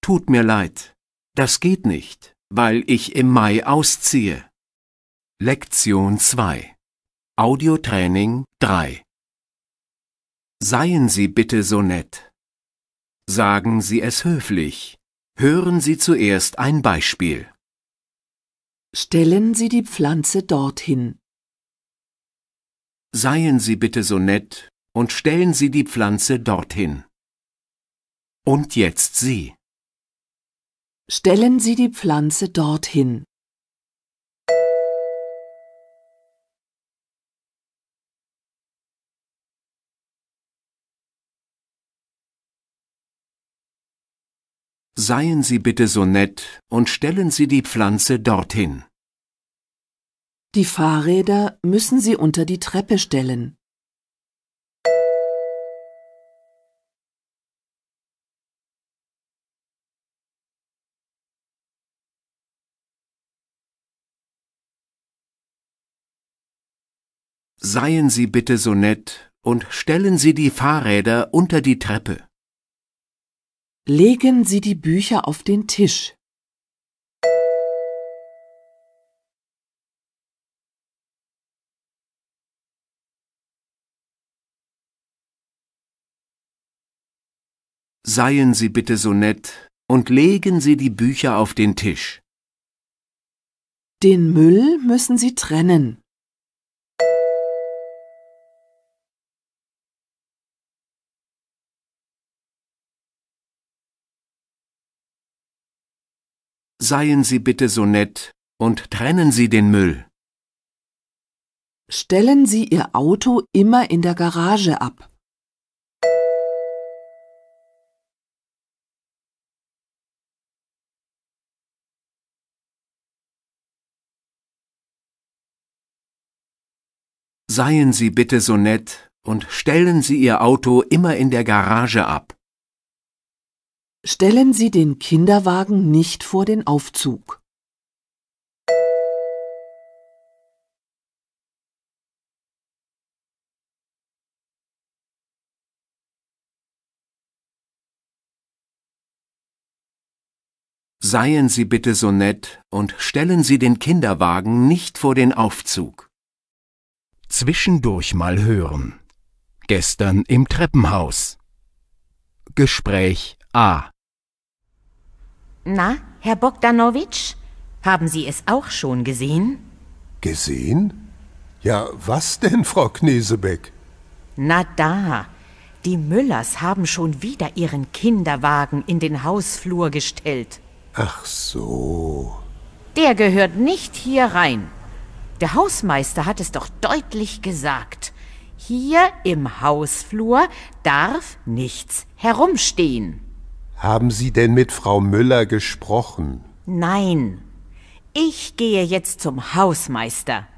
Tut mir leid, das geht nicht, weil ich im Mai ausziehe. Lektion 2 Audiotraining 3 Seien Sie bitte so nett. Sagen Sie es höflich. Hören Sie zuerst ein Beispiel. Stellen Sie die Pflanze dorthin. Seien Sie bitte so nett und stellen Sie die Pflanze dorthin. Und jetzt Sie. Stellen Sie die Pflanze dorthin. Seien Sie bitte so nett und stellen Sie die Pflanze dorthin. Die Fahrräder müssen Sie unter die Treppe stellen. seien Sie bitte so nett und stellen Sie die Fahrräder unter die Treppe. Legen Sie die Bücher auf den Tisch. Seien Sie bitte so nett und legen Sie die Bücher auf den Tisch. Den Müll müssen Sie trennen. Seien Sie bitte so nett und trennen Sie den Müll. Stellen Sie Ihr Auto immer in der Garage ab. Seien Sie bitte so nett und stellen Sie Ihr Auto immer in der Garage ab. Stellen Sie den Kinderwagen nicht vor den Aufzug. Seien Sie bitte so nett und stellen Sie den Kinderwagen nicht vor den Aufzug. Zwischendurch mal hören. Gestern im Treppenhaus. Gespräch A. Na, Herr Bogdanowitsch, haben Sie es auch schon gesehen? Gesehen? Ja, was denn, Frau Knesebeck? Na da, die Müllers haben schon wieder ihren Kinderwagen in den Hausflur gestellt. Ach so. Der gehört nicht hier rein. Der Hausmeister hat es doch deutlich gesagt. Hier im Hausflur darf nichts herumstehen. Haben Sie denn mit Frau Müller gesprochen? Nein. Ich gehe jetzt zum Hausmeister.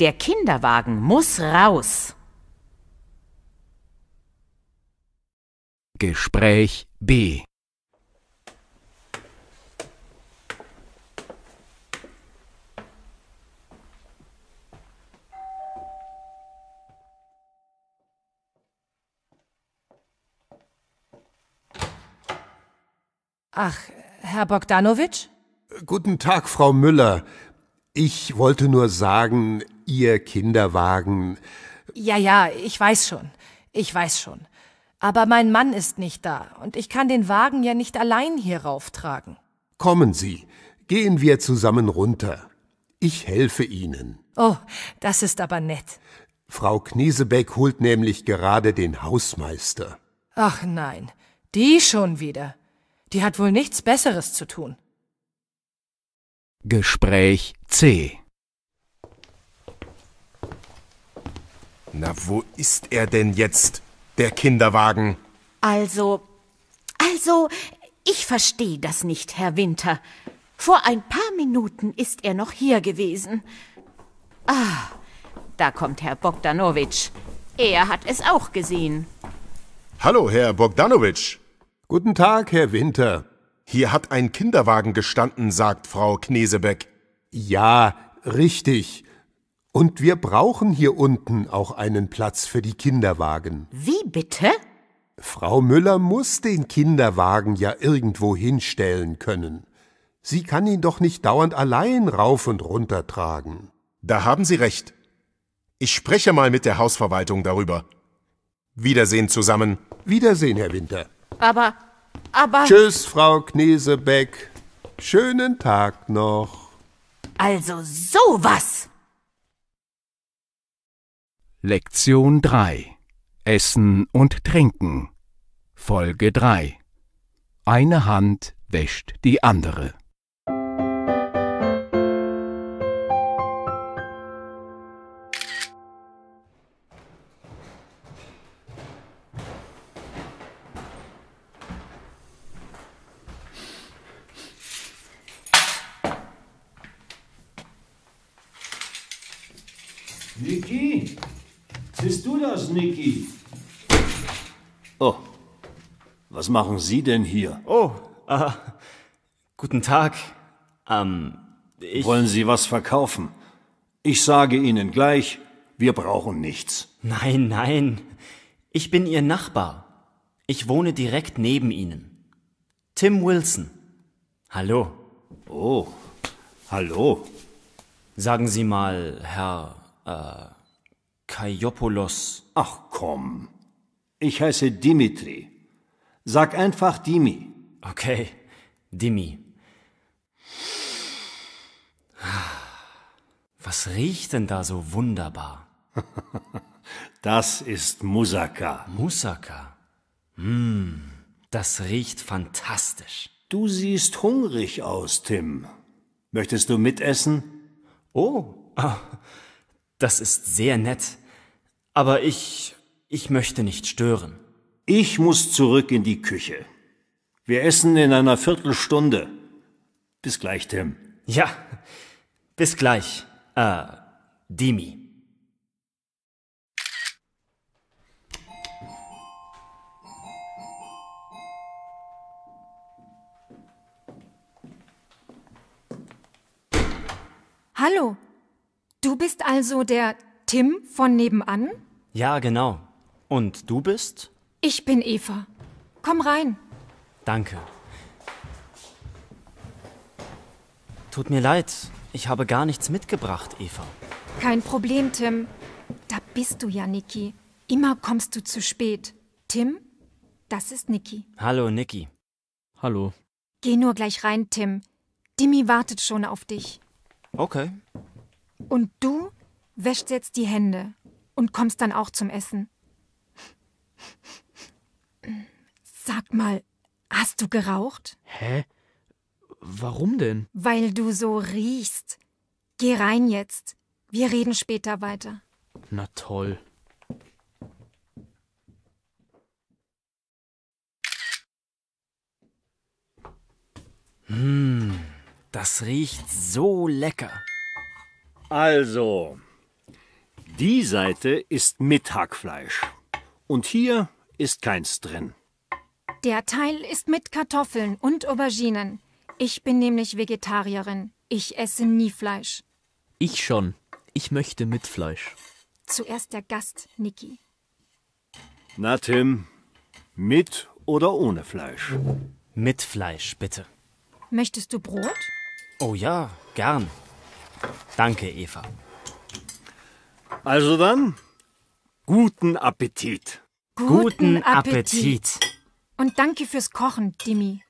Der Kinderwagen muss raus. Gespräch B Ach, Herr Bogdanowitsch? Guten Tag, Frau Müller. Ich wollte nur sagen, Ihr Kinderwagen. Ja, ja, ich weiß schon. Ich weiß schon. Aber mein Mann ist nicht da und ich kann den Wagen ja nicht allein hier rauftragen. Kommen Sie, gehen wir zusammen runter. Ich helfe Ihnen. Oh, das ist aber nett. Frau Kniesebeck holt nämlich gerade den Hausmeister. Ach nein, die schon wieder. Die hat wohl nichts Besseres zu tun. Gespräch C. Na, wo ist er denn jetzt, der Kinderwagen? Also, also, ich verstehe das nicht, Herr Winter. Vor ein paar Minuten ist er noch hier gewesen. Ah, da kommt Herr Bogdanowitsch. Er hat es auch gesehen. Hallo, Herr Bogdanowitsch. Guten Tag, Herr Winter. Hier hat ein Kinderwagen gestanden, sagt Frau Knesebeck. Ja, richtig. Und wir brauchen hier unten auch einen Platz für die Kinderwagen. Wie bitte? Frau Müller muss den Kinderwagen ja irgendwo hinstellen können. Sie kann ihn doch nicht dauernd allein rauf und runter tragen. Da haben Sie recht. Ich spreche mal mit der Hausverwaltung darüber. Wiedersehen zusammen. Wiedersehen, Herr Winter. Aber, aber. Tschüss, Frau Knesebeck. Schönen Tag noch. Also sowas. Lektion 3 Essen und Trinken Folge 3 Eine Hand wäscht die andere. Was machen Sie denn hier? Oh, äh, guten Tag. Ähm, ich... Wollen Sie was verkaufen? Ich sage Ihnen gleich, wir brauchen nichts. Nein, nein. Ich bin Ihr Nachbar. Ich wohne direkt neben Ihnen. Tim Wilson. Hallo. Oh, hallo. Sagen Sie mal, Herr, äh, Kaiopoulos. Ach komm. Ich heiße Dimitri. Sag einfach Dimi. Okay, Dimi. Was riecht denn da so wunderbar? [LAUGHS] Das ist Musaka. Musaka? Hm, das riecht fantastisch. Du siehst hungrig aus, Tim. Möchtest du mitessen? Oh, ah, das ist sehr nett. Aber ich, ich möchte nicht stören. Ich muss zurück in die Küche. Wir essen in einer Viertelstunde. Bis gleich, Tim. Ja, bis gleich, äh, Dimi. Hallo, du bist also der Tim von nebenan? Ja, genau. Und du bist? Ich bin Eva. Komm rein. Danke. Tut mir leid, ich habe gar nichts mitgebracht, Eva. Kein Problem, Tim. Da bist du ja, Niki. Immer kommst du zu spät. Tim, das ist Niki. Hallo, Niki. Hallo. Geh nur gleich rein, Tim. Timmy wartet schon auf dich. Okay. Und du wäschst jetzt die Hände und kommst dann auch zum Essen. Sag mal, hast du geraucht? Hä? Warum denn? Weil du so riechst. Geh rein jetzt. Wir reden später weiter. Na toll. Hm, das riecht so lecker. Also, die Seite ist mit Hackfleisch. Und hier ist keins drin. Der Teil ist mit Kartoffeln und Auberginen. Ich bin nämlich Vegetarierin. Ich esse nie Fleisch. Ich schon. Ich möchte mit Fleisch. Zuerst der Gast, Niki. Na, Tim, mit oder ohne Fleisch? Mit Fleisch, bitte. Möchtest du Brot? Oh ja, gern. Danke, Eva. Also dann, guten Appetit. Guten Appetit. Und danke fürs Kochen, Dimi.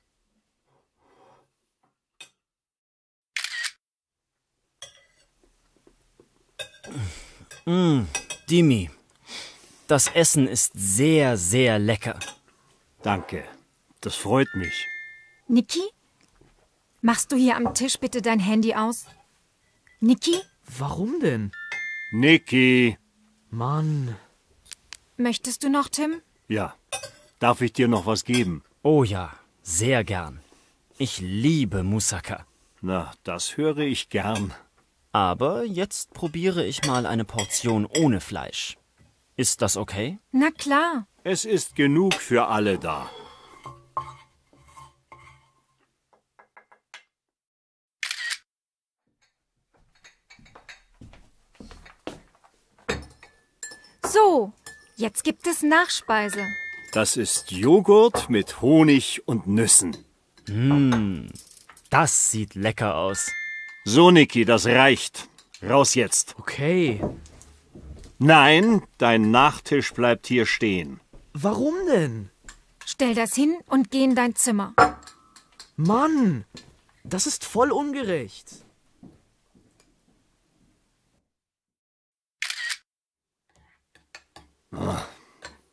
Mmh, Dimi, das Essen ist sehr, sehr lecker. Danke, das freut mich. Niki, machst du hier am Tisch bitte dein Handy aus? Niki? Warum denn? Niki! Mann. Möchtest du noch, Tim? Ja. Darf ich dir noch was geben? Oh ja, sehr gern. Ich liebe Musaka. Na, das höre ich gern. Aber jetzt probiere ich mal eine Portion ohne Fleisch. Ist das okay? Na klar. Es ist genug für alle da. So, Jetzt gibt es Nachspeise. Das ist Joghurt mit Honig und Nüssen. Mmh, das sieht lecker aus. So, Niki, das reicht. Raus jetzt. Okay. Nein, dein Nachtisch bleibt hier stehen. Warum denn? Stell das hin und geh in dein Zimmer. Mann, das ist voll ungerecht.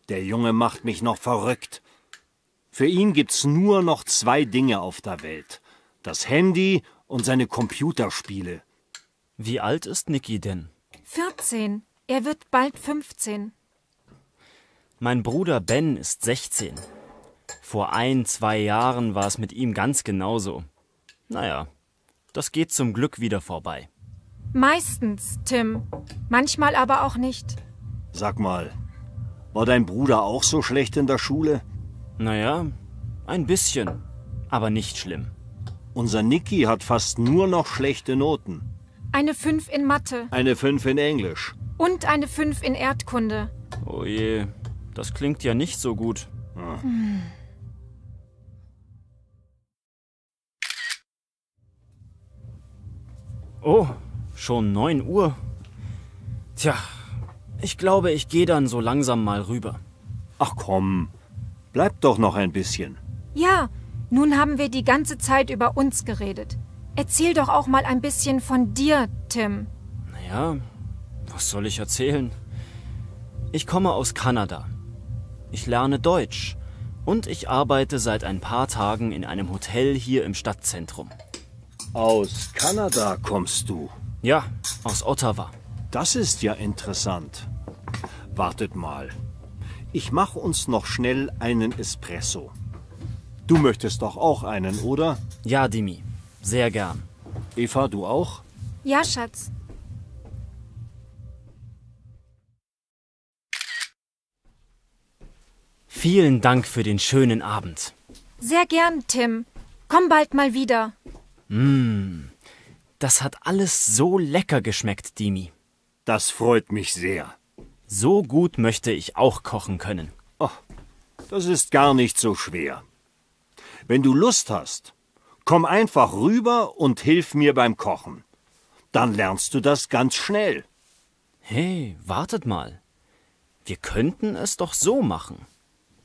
der Junge macht mich noch verrückt. Für ihn gibt's nur noch zwei Dinge auf der Welt. Das Handy und seine Computerspiele. Wie alt ist Niki denn? 14. Er wird bald 15. Mein Bruder Ben ist 16. Vor ein, zwei Jahren war es mit ihm ganz genauso. Naja, das geht zum Glück wieder vorbei. Meistens, Tim. Manchmal aber auch nicht. Sag mal, war dein Bruder auch so schlecht in der Schule? Naja, ein bisschen, aber nicht schlimm. Unser Niki hat fast nur noch schlechte Noten. Eine 5 in Mathe. Eine 5 in Englisch. Und eine 5 in Erdkunde. Oh je, das klingt ja nicht so gut. Hm. Oh, schon 9 Uhr. Tja, ich glaube, ich gehe dann so langsam mal rüber. Ach komm, bleib doch noch ein bisschen. Ja, nun haben wir die ganze Zeit über uns geredet. Erzähl doch auch mal ein bisschen von dir, Tim. Naja, was soll ich erzählen? Ich komme aus Kanada. Ich lerne Deutsch und ich arbeite seit ein paar Tagen in einem Hotel hier im Stadtzentrum. Aus Kanada kommst du? Ja, aus Ottawa. Das ist ja interessant. Wartet mal. Ich mache uns noch schnell einen Espresso. Du möchtest doch auch einen, oder? Ja, Dimi. Sehr gern. Eva, du auch? Ja, Schatz. Vielen Dank für den schönen Abend. Sehr gern, Tim. Komm bald mal wieder. Mmh, das hat alles so lecker geschmeckt, Dimi. Das freut mich sehr. So gut möchte ich auch kochen können. Oh, das ist gar nicht so schwer. Wenn du Lust hast, komm einfach rüber und hilf mir beim Kochen. Dann lernst du das ganz schnell. Hey, wartet mal. Wir könnten es doch so machen.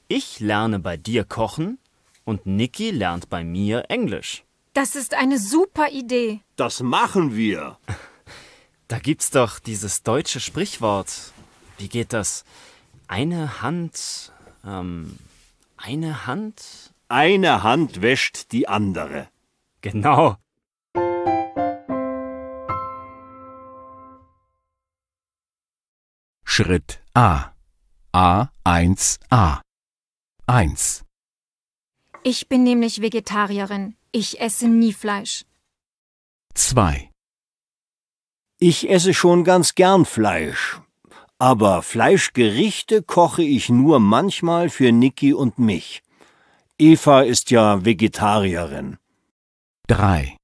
Ich lerne bei dir kochen und Niki lernt bei mir Englisch. Das ist eine super Idee. Das machen wir. [LAUGHS] Da gibt's doch dieses deutsche Sprichwort. Wie geht das? Eine Hand, ähm, eine Hand? Eine Hand wäscht die andere. Genau. Schritt A. A1a. 1. Ich bin nämlich Vegetarierin. Ich esse nie Fleisch. 2. Ich esse schon ganz gern Fleisch. Aber Fleischgerichte koche ich nur manchmal für Niki und mich. Eva ist ja Vegetarierin. 3.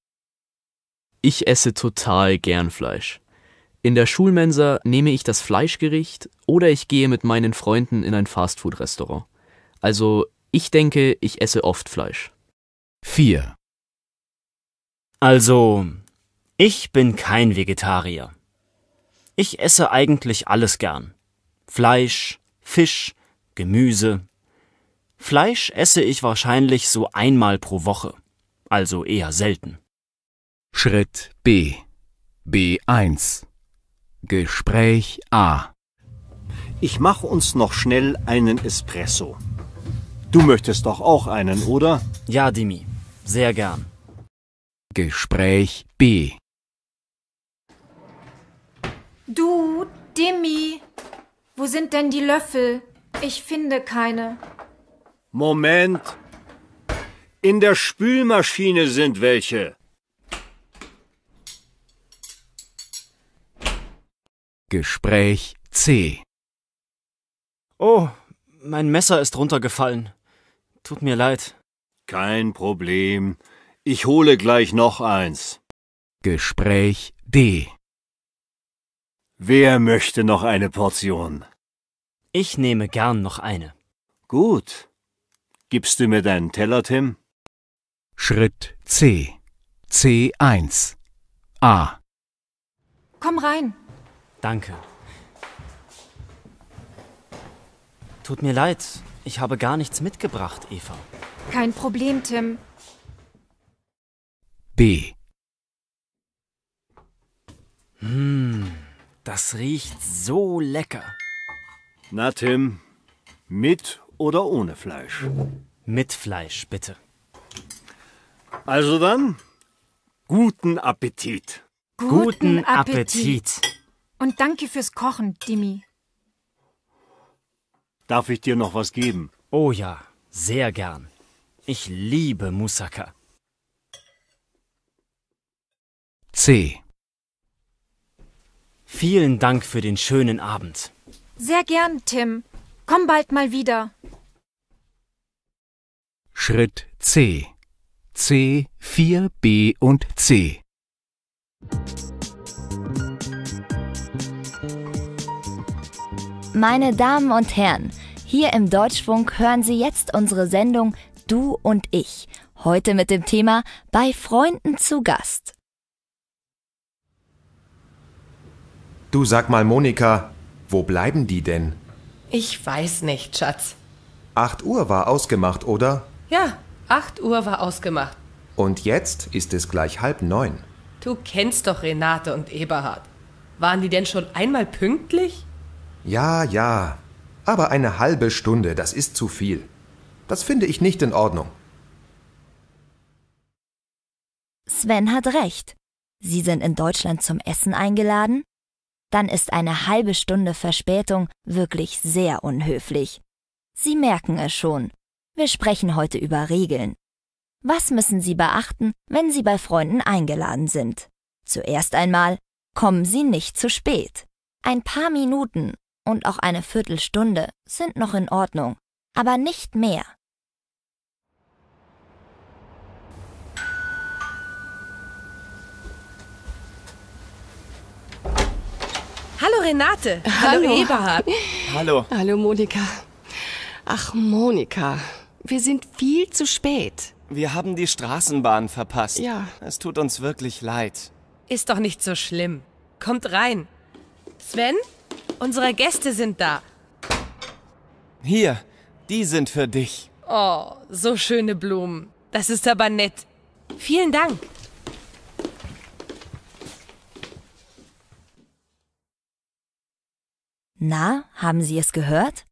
Ich esse total gern Fleisch. In der Schulmensa nehme ich das Fleischgericht oder ich gehe mit meinen Freunden in ein Fastfood-Restaurant. Also, ich denke, ich esse oft Fleisch. 4. Also, ich bin kein Vegetarier. Ich esse eigentlich alles gern. Fleisch, Fisch, Gemüse. Fleisch esse ich wahrscheinlich so einmal pro Woche, also eher selten. Schritt B. B1. Gespräch A. Ich mache uns noch schnell einen Espresso. Du möchtest doch auch einen, oder? Ja, Dimi. Sehr gern. Gespräch B. Du, Demi, wo sind denn die Löffel? Ich finde keine. Moment. In der Spülmaschine sind welche. Gespräch C. Oh, mein Messer ist runtergefallen. Tut mir leid. Kein Problem. Ich hole gleich noch eins. Gespräch D. Wer möchte noch eine Portion? Ich nehme gern noch eine. Gut. Gibst du mir deinen Teller, Tim? Schritt C. C1. A. Komm rein. Danke. Tut mir leid, ich habe gar nichts mitgebracht, Eva. Kein Problem, Tim. B. Hm. Das riecht so lecker. Na, Tim, mit oder ohne Fleisch? Mit Fleisch, bitte. Also dann, guten Appetit. Guten, Appetit. Appetit. Und danke fürs Kochen, Dimi. Darf ich dir noch was geben? Oh ja, sehr gern. Ich liebe Moussaka. C. Vielen Dank für den schönen Abend. Sehr gern, Tim. Komm bald mal wieder. Schritt C. C, 4b und C. Meine Damen und Herren, hier im Deutschfunk hören Sie jetzt unsere Sendung Du und ich. Heute mit dem Thema Bei Freunden zu Gast. Du sag mal, Monika, wo bleiben die denn? Ich weiß nicht, Schatz. 8 Uhr war ausgemacht, oder? Ja, 8 Uhr war ausgemacht. Und jetzt ist es gleich halb neun. Du kennst doch Renate und Eberhard. Waren die denn schon einmal pünktlich? Ja, ja. Aber eine halbe Stunde, das ist zu viel. Das finde ich nicht in Ordnung. Sven hat recht. Sie sind in Deutschland zum Essen eingeladen dann ist eine halbe Stunde Verspätung wirklich sehr unhöflich. Sie merken es schon. Wir sprechen heute über Regeln. Was müssen Sie beachten, wenn Sie bei Freunden eingeladen sind? Zuerst einmal, kommen Sie nicht zu spät. Ein paar Minuten und auch eine Viertelstunde sind noch in Ordnung, aber nicht mehr. Hallo Renate. Hallo, Hallo Eberhard. Hallo. Hallo Monika. Ach Monika, wir sind viel zu spät. Wir haben die Straßenbahn verpasst. Ja. Es tut uns wirklich leid. Ist doch nicht so schlimm. Kommt rein. Sven, unsere Gäste sind da. Hier, die sind für dich. Oh, so schöne Blumen. Das ist aber nett. Vielen Dank. Na, haben Sie es gehört?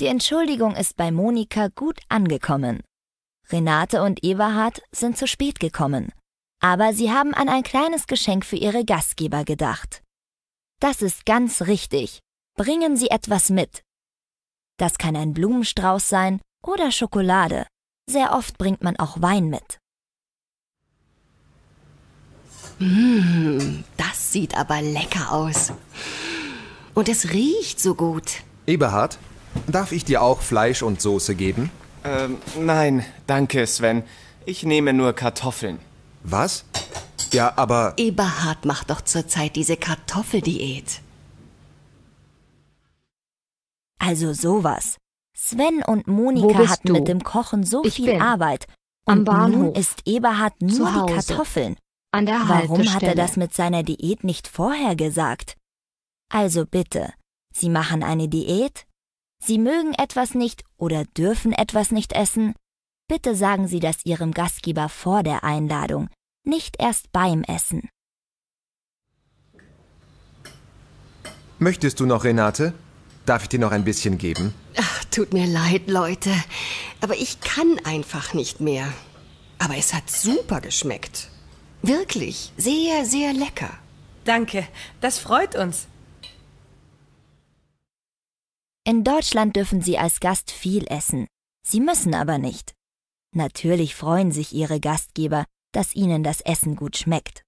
Die Entschuldigung ist bei Monika gut angekommen. Renate und Eberhard sind zu spät gekommen, aber sie haben an ein kleines Geschenk für ihre Gastgeber gedacht. Das ist ganz richtig. Bringen Sie etwas mit. Das kann ein Blumenstrauß sein oder Schokolade. Sehr oft bringt man auch Wein mit. Mmh, das sieht aber lecker aus. Und es riecht so gut. Eberhard, darf ich dir auch Fleisch und Soße geben? Ähm, nein, danke, Sven. Ich nehme nur Kartoffeln. Was? Ja, aber. Eberhard macht doch zurzeit diese Kartoffeldiät. Also sowas. Sven und Monika hatten du? mit dem Kochen so ich viel Arbeit. Und nun ist Eberhard nur die Kartoffeln. An der Warum hat er das mit seiner Diät nicht vorher gesagt? Also bitte, Sie machen eine Diät? Sie mögen etwas nicht oder dürfen etwas nicht essen? Bitte sagen Sie das Ihrem Gastgeber vor der Einladung, nicht erst beim Essen. Möchtest du noch, Renate? Darf ich dir noch ein bisschen geben? Ach, tut mir leid, Leute. Aber ich kann einfach nicht mehr. Aber es hat super geschmeckt. Wirklich, sehr, sehr lecker. Danke, das freut uns. In Deutschland dürfen Sie als Gast viel essen. Sie müssen aber nicht. Natürlich freuen sich Ihre Gastgeber, dass Ihnen das Essen gut schmeckt.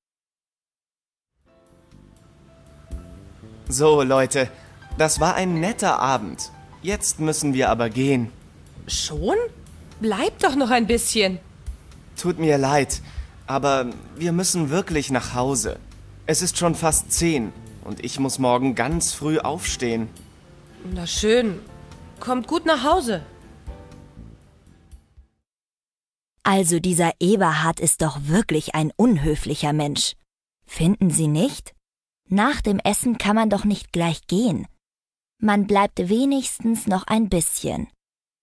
So, Leute, das war ein netter Abend. Jetzt müssen wir aber gehen. Schon? Bleib doch noch ein bisschen. Tut mir leid, aber wir müssen wirklich nach Hause. Es ist schon fast zehn und ich muss morgen ganz früh aufstehen. Na schön. Kommt gut nach Hause. Also dieser Eberhard ist doch wirklich ein unhöflicher Mensch. Finden Sie nicht? Nach dem Essen kann man doch nicht gleich gehen. Man bleibt wenigstens noch ein bisschen.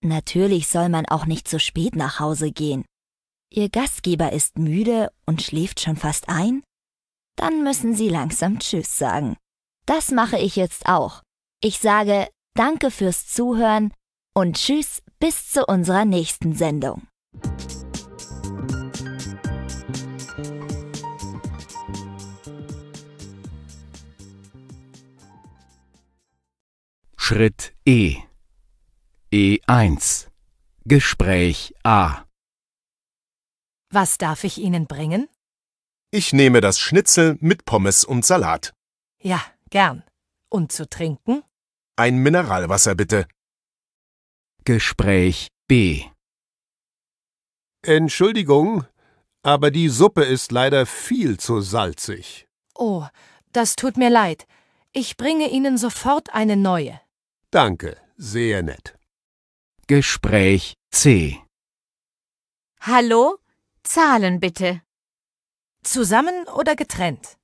Natürlich soll man auch nicht zu spät nach Hause gehen. Ihr Gastgeber ist müde und schläft schon fast ein? Dann müssen Sie langsam Tschüss sagen. Das mache ich jetzt auch. Ich sage danke fürs Zuhören und tschüss bis zu unserer nächsten Sendung. Schritt E E1 Gespräch A Was darf ich Ihnen bringen? Ich nehme das Schnitzel mit Pommes und Salat. Ja, gern. Und zu trinken? Ein Mineralwasser bitte. Gespräch B. Entschuldigung, aber die Suppe ist leider viel zu salzig. Oh, das tut mir leid. Ich bringe Ihnen sofort eine neue. Danke, sehr nett. Gespräch C. Hallo? Zahlen bitte. Zusammen oder getrennt?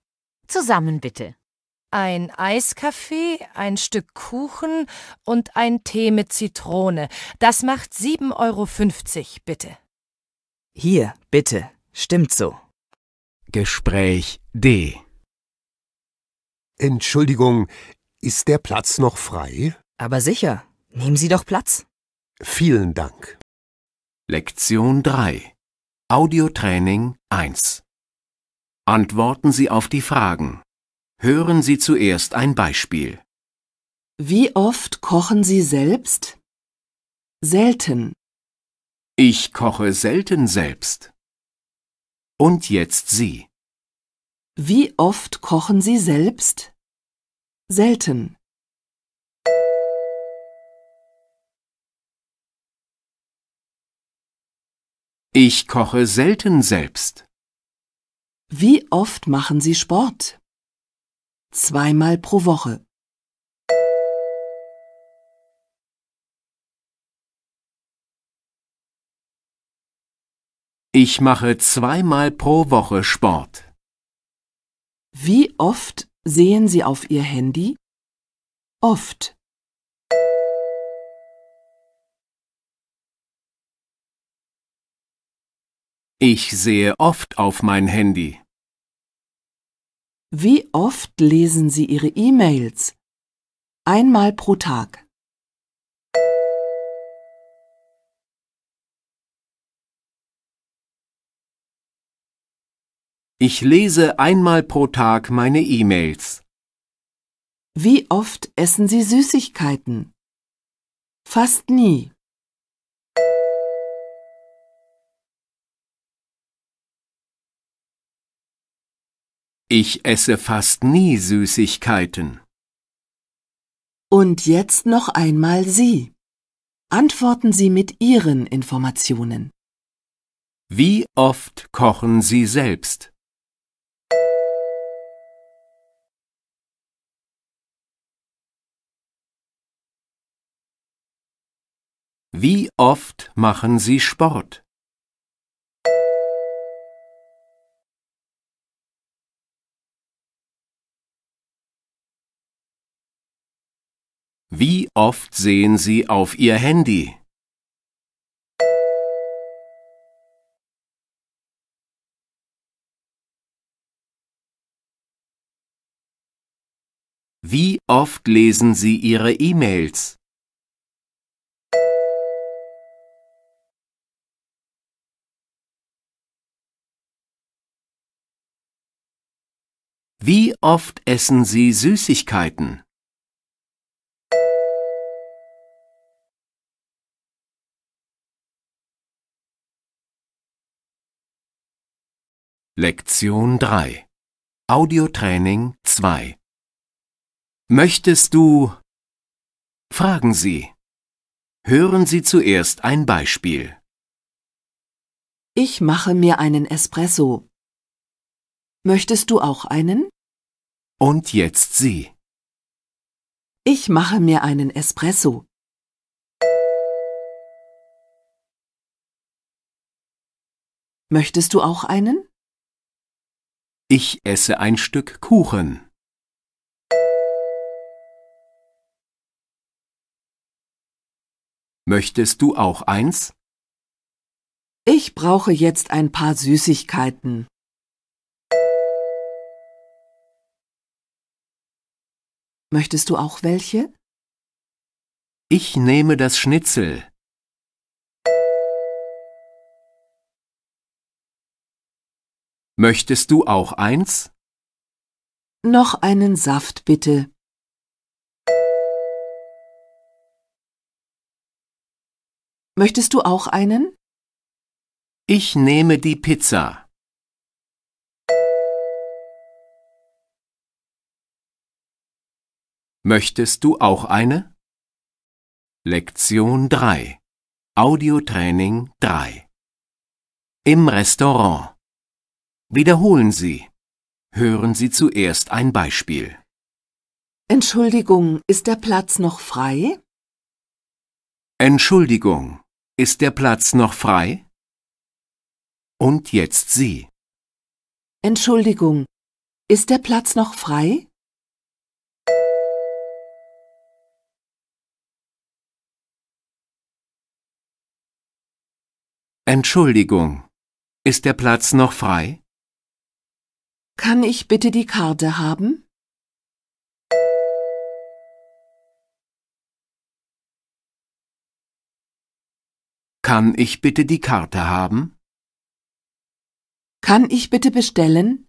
Zusammen bitte ein Eiskaffee, ein Stück Kuchen und ein Tee mit Zitrone. Das macht 7,50 Euro, bitte. Hier, bitte. Stimmt so. Gespräch D. Entschuldigung, ist der Platz noch frei? Aber sicher. Nehmen Sie doch Platz. Vielen Dank. Lektion 3 Audiotraining 1 Antworten Sie auf die Fragen. Hören Sie zuerst ein Beispiel. Wie oft kochen Sie selbst? Selten. Ich koche selten selbst. Und jetzt Sie. Wie oft kochen Sie selbst? Selten. Ich koche selten selbst. Wie oft machen Sie Sport? zweimal pro Woche. Ich mache zweimal pro Woche Sport. Wie oft sehen Sie auf Ihr Handy? Oft. Ich sehe oft auf mein Handy. Wie oft lesen Sie Ihre E-Mails? Einmal pro Tag. Ich lese einmal pro Tag meine E-Mails. Wie oft essen Sie Süßigkeiten? Fast nie. Ich esse fast nie Süßigkeiten. Und jetzt noch einmal Sie. Antworten Sie mit Ihren Informationen. Wie oft kochen Sie selbst? Wie oft machen Sie Sport? Wie oft sehen Sie auf Ihr Handy? Wie oft lesen Sie Ihre E-Mails? Wie oft essen Sie Süßigkeiten? Lektion 3 Audiotraining 2 Möchtest du? Fragen Sie. Hören Sie zuerst ein Beispiel. Ich mache mir einen Espresso. Möchtest du auch einen? Und jetzt Sie. Ich mache mir einen Espresso. Möchtest du auch einen? Ich esse ein Stück Kuchen. Möchtest du auch eins? Ich brauche jetzt ein paar Süßigkeiten. Möchtest du auch welche? Ich nehme das Schnitzel. Möchtest du auch eins? Noch einen Saft bitte. Möchtest du auch einen? Ich nehme die Pizza. Möchtest du auch eine? Lektion 3 Audiotraining 3 Im Restaurant Wiederholen Sie. Hören Sie zuerst ein Beispiel. Entschuldigung, ist der Platz noch frei? Entschuldigung, ist der Platz noch frei? Und jetzt Sie. Entschuldigung, ist der Platz noch frei? Entschuldigung, ist der Platz noch frei? Kann ich bitte die Karte haben? Kann ich bitte die Karte haben? Kann ich bitte bestellen?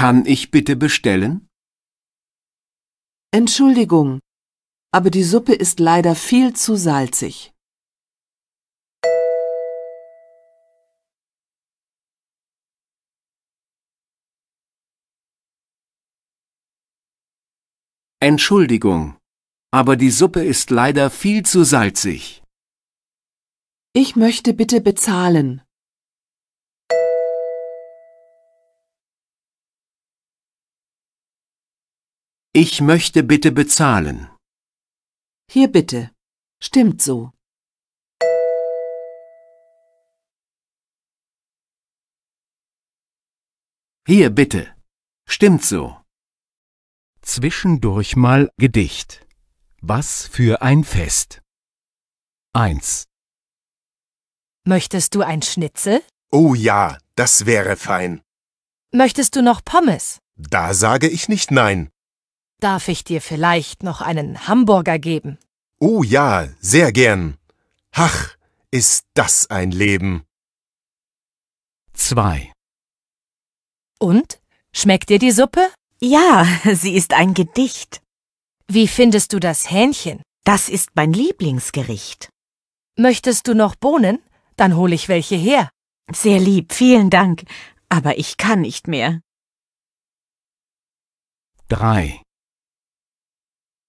Kann ich bitte bestellen? Entschuldigung, aber die Suppe ist leider viel zu salzig. Entschuldigung, aber die Suppe ist leider viel zu salzig. Ich möchte bitte bezahlen. Ich möchte bitte bezahlen. Hier bitte. Stimmt so. Hier bitte. Stimmt so. Zwischendurch mal Gedicht. Was für ein Fest. 1. Möchtest du ein Schnitzel? Oh ja, das wäre fein. Möchtest du noch Pommes? Da sage ich nicht nein. Darf ich dir vielleicht noch einen Hamburger geben? Oh ja, sehr gern. Ach, ist das ein Leben. 2. Und? Schmeckt dir die Suppe? Ja, [LAUGHS] sie ist ein Gedicht. Wie findest du das Hähnchen? Das ist mein Lieblingsgericht. Möchtest du noch Bohnen? Dann hole ich welche her. Sehr lieb, vielen Dank, aber ich kann nicht mehr. 3.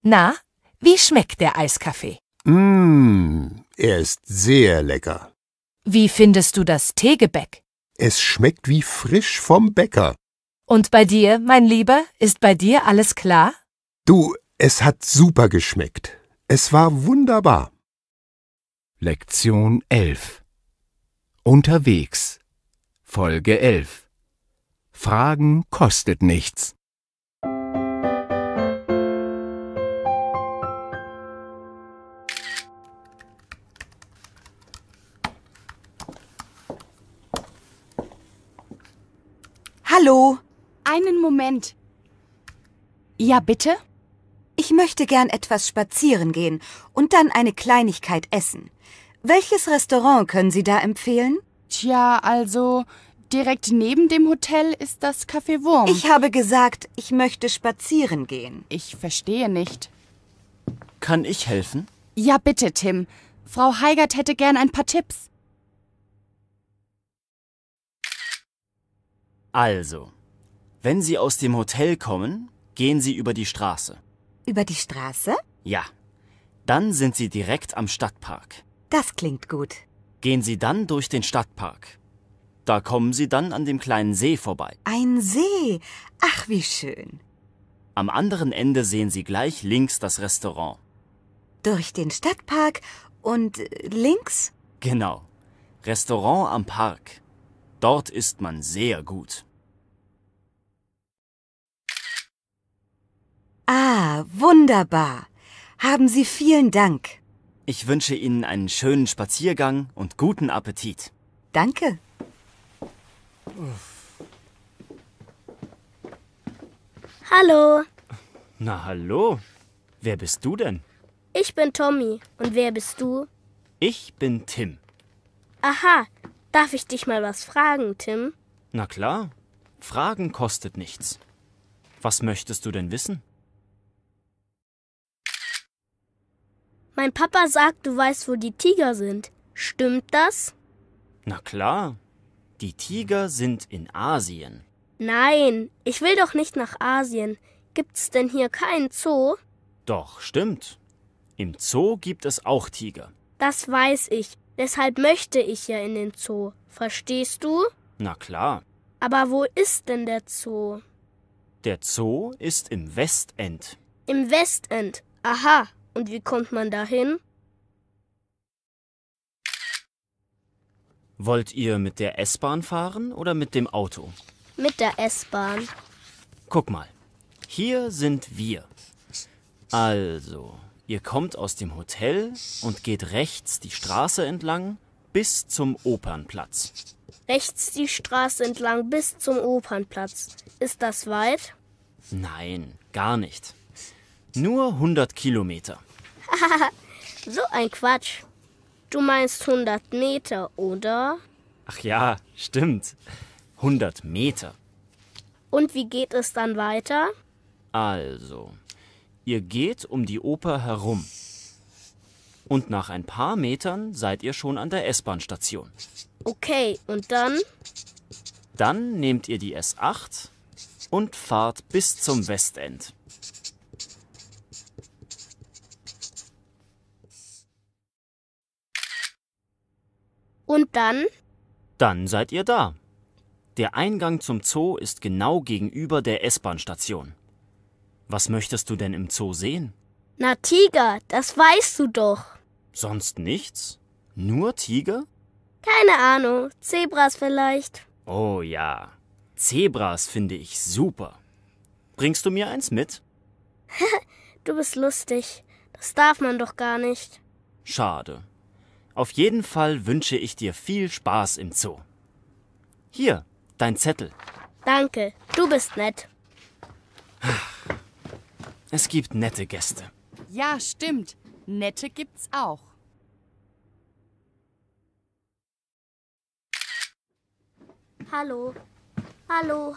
Na, wie schmeckt der Eiskaffee? Mmm, er ist sehr lecker. Wie findest du das Teegebäck? Es schmeckt wie frisch vom Bäcker. Und bei dir, mein Lieber, ist bei dir alles klar? Du, es hat super geschmeckt. Es war wunderbar. Lektion 11 Unterwegs Folge 11 Fragen kostet nichts. Hallo, einen Moment. Ja, bitte? Ich möchte gern etwas spazieren gehen und dann eine Kleinigkeit essen. Welches Restaurant können Sie da empfehlen? Tja, also direkt neben dem Hotel ist das Café Wurm. Ich habe gesagt, ich möchte spazieren gehen. Ich verstehe nicht. Kann ich helfen? Ja, bitte, Tim. Frau Heigert hätte gern ein paar Tipps. Also, wenn Sie aus dem Hotel kommen, gehen Sie über die Straße. Über die Straße? Ja. Dann sind Sie direkt am Stadtpark. Das klingt gut. Gehen Sie dann durch den Stadtpark. Da kommen Sie dann an dem kleinen See vorbei. Ein See. Ach, wie schön. Am anderen Ende sehen Sie gleich links das Restaurant. Durch den Stadtpark und äh, links? Genau. Restaurant am Park. Dort isst man sehr gut. Ah, wunderbar. Haben Sie vielen Dank. Ich wünsche Ihnen einen schönen Spaziergang und guten Appetit. Danke. Uff. Hallo. Na hallo. Wer bist du denn? Ich bin Tommy. Und wer bist du? Ich bin Tim. Aha. Darf ich dich mal was fragen, Tim? Na klar. Fragen kostet nichts. Was möchtest du denn wissen? Mein Papa sagt, du weißt, wo die Tiger sind. Stimmt das? Na klar. Die Tiger sind in Asien. Nein, ich will doch nicht nach Asien. Gibt's denn hier keinen Zoo? Doch, stimmt. Im Zoo gibt es auch Tiger. Das weiß ich. Deshalb möchte ich ja in den Zoo. Verstehst du? Na klar. Aber wo ist denn der Zoo? Der Zoo ist im Westend. Im Westend. Aha, und wie kommt man dahin? Wollt ihr mit der S-Bahn fahren oder mit dem Auto? Mit der S-Bahn. Guck mal, hier sind wir. Also, ihr kommt aus dem Hotel und geht rechts die Straße entlang bis zum Opernplatz. Rechts die Straße entlang bis zum Opernplatz. Ist das weit? Nein, gar nicht. Nur 100 Kilometer. [LAUGHS] so ein Quatsch. Du meinst 100 Meter, oder? Ach ja, stimmt. 100 Meter. Und wie geht es dann weiter? Also, ihr geht um die Oper herum. Und nach ein paar Metern seid ihr schon an der S-Bahn-Station. Okay, und dann? Dann nehmt ihr die S8 und fahrt bis zum Westend. Und dann? Dann seid ihr da. Der Eingang zum Zoo ist genau gegenüber der S-Bahn-Station. Was möchtest du denn im Zoo sehen? Na, Tiger, das weißt du doch. Sonst nichts? Nur Tiger? Keine Ahnung, Zebras vielleicht. Oh ja, Zebras finde ich super. Bringst du mir eins mit? [LAUGHS] du bist lustig. Das darf man doch gar nicht. Schade. Auf jeden Fall wünsche ich dir viel Spaß im Zoo. Hier, dein Zettel. Danke, du bist nett. Es gibt nette Gäste. Ja, stimmt. Nette gibt's auch. Hallo. Hallo.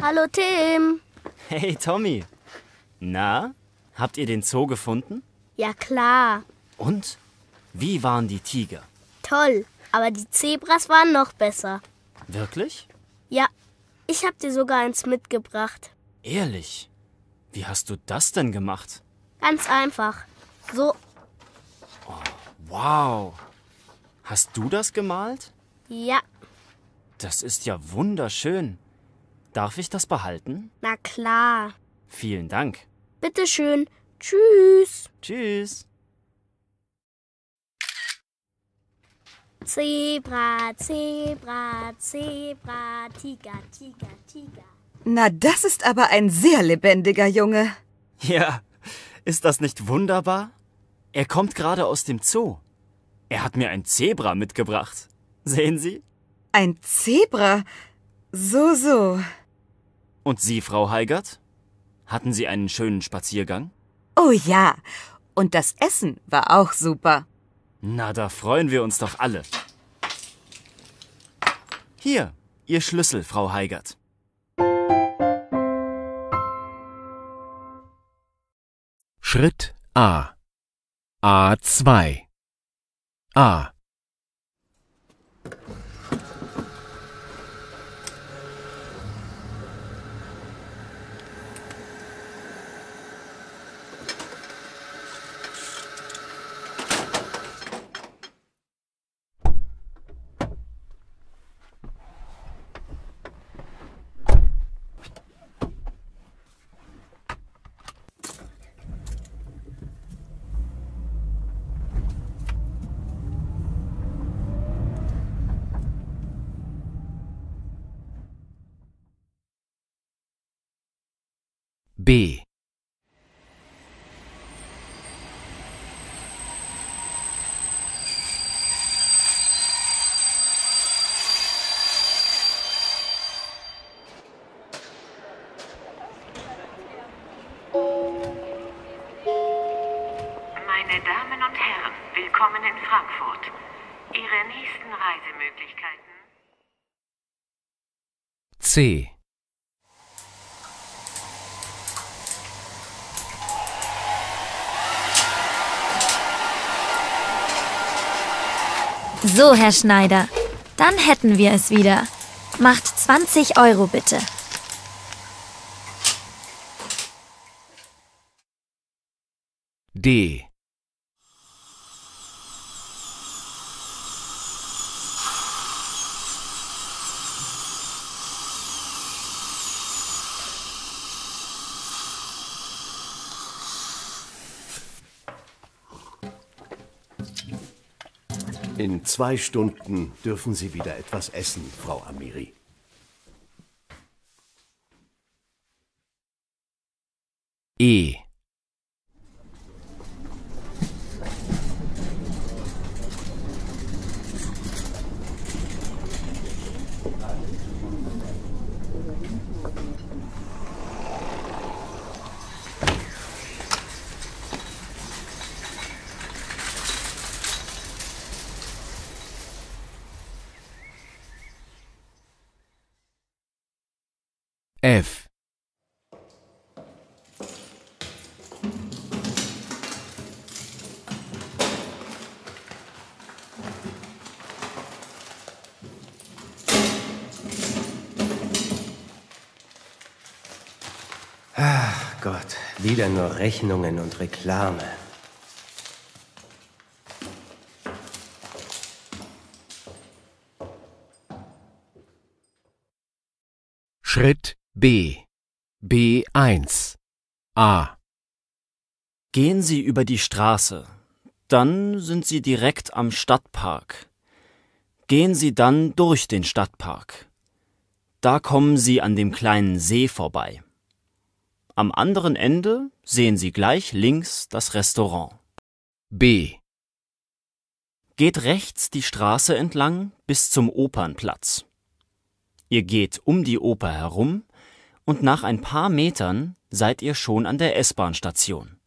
Hallo, Tim. Hey, Tommy. Na, habt ihr den Zoo gefunden? Ja, klar. Und? Wie waren die Tiger? Toll, aber die Zebras waren noch besser. Wirklich? Ja, ich habe dir sogar eins mitgebracht. Ehrlich? Wie hast du das denn gemacht? Ganz einfach. So. Oh, wow. Hast du das gemalt? Ja. Das ist ja wunderschön. Darf ich das behalten? Na klar. Vielen Dank. Bitteschön. Tschüss. Tschüss. Zebra, Zebra, Zebra, Tiger, Tiger, Tiger. Na, das ist aber ein sehr lebendiger Junge. Ja, ist das nicht wunderbar? Er kommt gerade aus dem Zoo. Er hat mir ein Zebra mitgebracht. Sehen Sie? Ein Zebra? So, so. Und Sie, Frau Heigert? Hatten Sie einen schönen Spaziergang? Oh ja, und das Essen war auch super. Na, da freuen wir uns doch alle. Hier, Ihr Schlüssel, Frau Heigert. Schritt A. A2. A. So, Herr Schneider, dann hätten wir es wieder. Macht 20 Euro bitte. D. zwei Stunden dürfen Sie wieder etwas essen, Frau Amiri. E Rechnungen und Reklame. Schritt B B1 A Gehen Sie über die Straße, dann sind Sie direkt am Stadtpark. Gehen Sie dann durch den Stadtpark. Da kommen Sie an dem kleinen See vorbei. Am anderen Ende sehen Sie gleich links das Restaurant. B. Geht rechts die Straße entlang bis zum Opernplatz. Ihr geht um die Oper herum und nach ein paar Metern seid ihr schon an der S-Bahn-Station.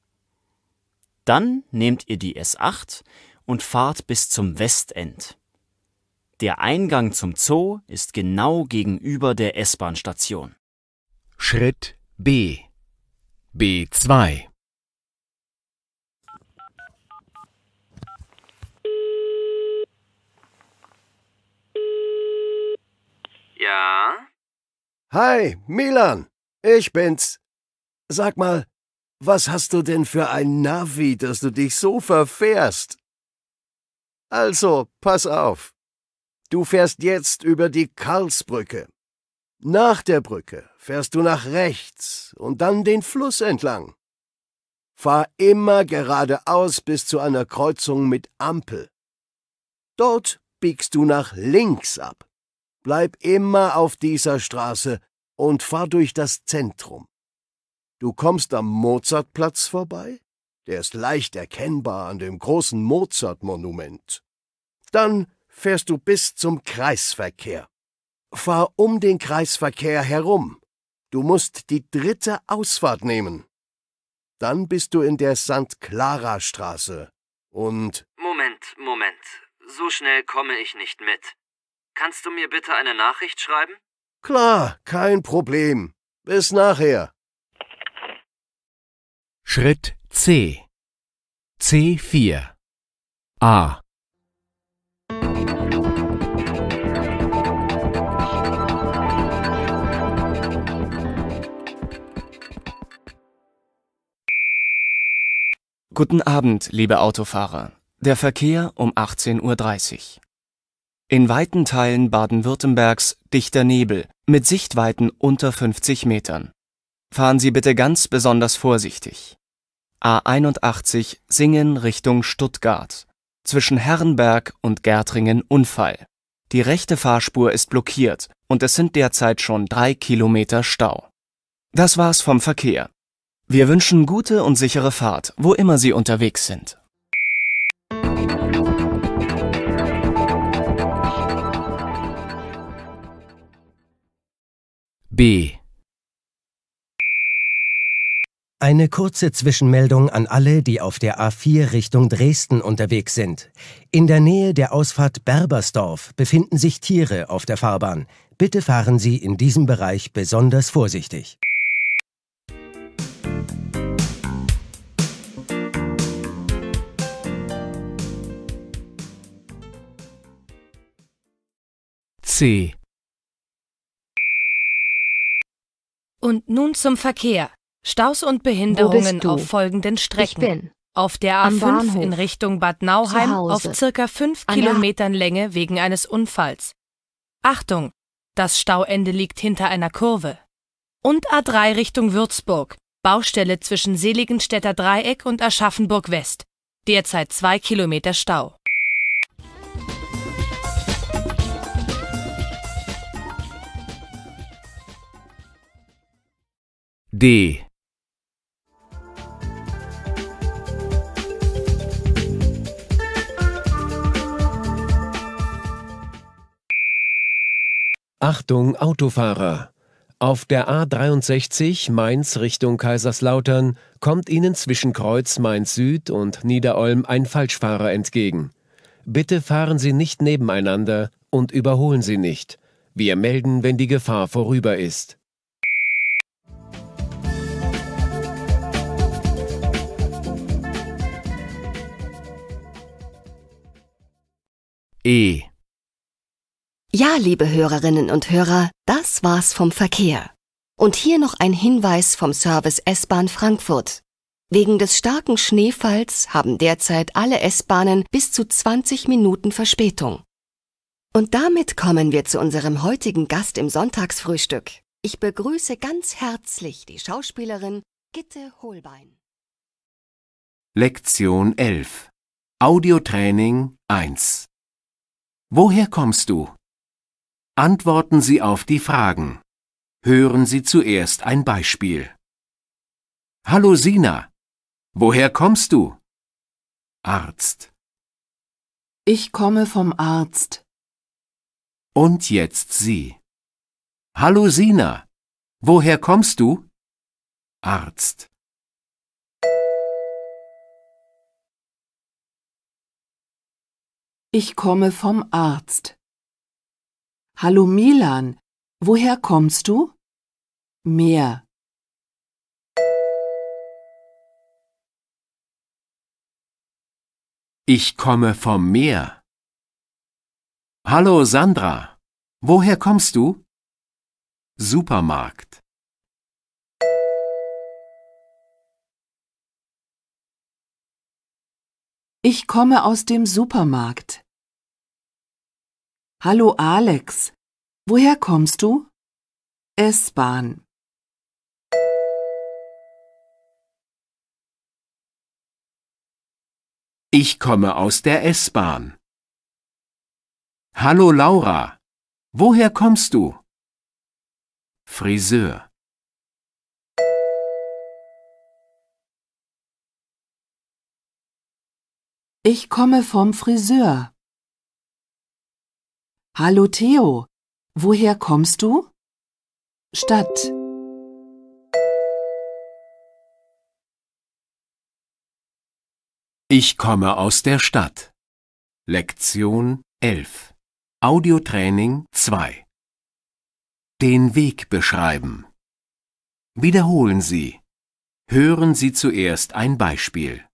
Dann nehmt ihr die S8 und fahrt bis zum Westend. Der Eingang zum Zoo ist genau gegenüber der S-Bahn-Station. Schritt B B2 Ja? Hi, Milan, ich bin's. Sag mal, was hast du denn für ein Navi, dass du dich so verfährst? Also, pass auf. Du fährst jetzt über die Karlsbrücke. Nach der Brücke fährst du nach rechts und dann den Fluss entlang. Fahr immer geradeaus bis zu einer Kreuzung mit Ampel. Dort biegst du nach links ab. Bleib immer auf dieser Straße und fahr durch das Zentrum. Du kommst am Mozartplatz vorbei, der ist leicht erkennbar an dem großen Mozartmonument. Dann fährst du bis zum Kreisverkehr. Fahr um den Kreisverkehr herum Du musst die dritte Ausfahrt nehmen. Dann bist du in der St. Clara Straße und. Moment, Moment. So schnell komme ich nicht mit. Kannst du mir bitte eine Nachricht schreiben? Klar, kein Problem. Bis nachher. Schritt C. C4. A. Guten Abend, liebe Autofahrer. Der Verkehr um 18.30 Uhr. In weiten Teilen Baden-Württembergs dichter Nebel mit Sichtweiten unter 50 Metern. Fahren Sie bitte ganz besonders vorsichtig. A81 Singen Richtung Stuttgart. Zwischen Herrenberg und Gärtringen Unfall. Die rechte Fahrspur ist blockiert und es sind derzeit schon drei Kilometer Stau. Das war's vom Verkehr. Wir wünschen gute und sichere Fahrt, wo immer Sie unterwegs sind. B. Eine kurze Zwischenmeldung an alle, die auf der A4 Richtung Dresden unterwegs sind. In der Nähe der Ausfahrt Berbersdorf befinden sich Tiere auf der Fahrbahn. Bitte fahren Sie in diesem Bereich besonders vorsichtig. C. Und nun zum Verkehr. Staus und Behinderungen auf folgenden Strecken. Ich bin auf der A5 in Richtung Bad Nauheim auf circa 5 An Kilometern Länge wegen eines Unfalls. Achtung, das Stauende liegt hinter einer Kurve. Und A3 Richtung Würzburg, Baustelle zwischen Seligenstädter Dreieck und Aschaffenburg West. Derzeit zwei Kilometer Stau. D. Achtung Autofahrer! Auf der A63 Mainz Richtung Kaiserslautern kommt Ihnen zwischen Kreuz Mainz Süd und Niederolm ein Falschfahrer entgegen. Bitte fahren Sie nicht nebeneinander und überholen Sie nicht. Wir melden, wenn die Gefahr vorüber ist. E ja, liebe Hörerinnen und Hörer, das war's vom Verkehr. Und hier noch ein Hinweis vom Service S-Bahn Frankfurt. Wegen des starken Schneefalls haben derzeit alle S-Bahnen bis zu 20 Minuten Verspätung. Und damit kommen wir zu unserem heutigen Gast im Sonntagsfrühstück. Ich begrüße ganz herzlich die Schauspielerin Gitte Holbein. Lektion 11 Audiotraining 1 Woher kommst du? Antworten Sie auf die Fragen. Hören Sie zuerst ein Beispiel. Hallo Sina, woher kommst du? Arzt. Ich komme vom Arzt. Und jetzt Sie. Hallo Sina, woher kommst du? Arzt. Ich komme vom Arzt. Hallo Milan, woher kommst du? Meer. Ich komme vom Meer. Hallo Sandra, woher kommst du? Supermarkt. Ich komme aus dem Supermarkt. Hallo Alex, woher kommst du? S-Bahn. Ich komme aus der S-Bahn. Hallo Laura, woher kommst du? Friseur. Ich komme vom Friseur. Hallo Theo, woher kommst du? Stadt. Ich komme aus der Stadt. Lektion 11. Audiotraining 2. Den Weg beschreiben. Wiederholen Sie. Hören Sie zuerst ein Beispiel.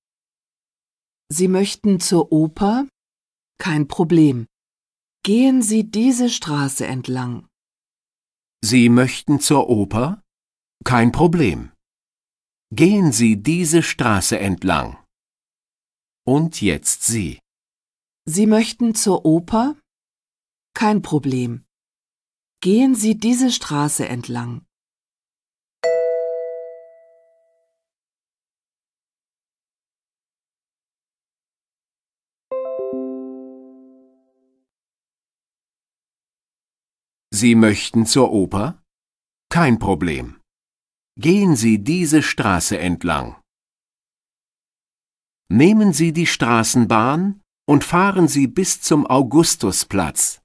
Sie möchten zur Oper? Kein Problem. Gehen Sie diese Straße entlang. Sie möchten zur Oper? Kein Problem. Gehen Sie diese Straße entlang. Und jetzt Sie. Sie möchten zur Oper? Kein Problem. Gehen Sie diese Straße entlang. Sie möchten zur Oper? Kein Problem. Gehen Sie diese Straße entlang. Nehmen Sie die Straßenbahn und fahren Sie bis zum Augustusplatz.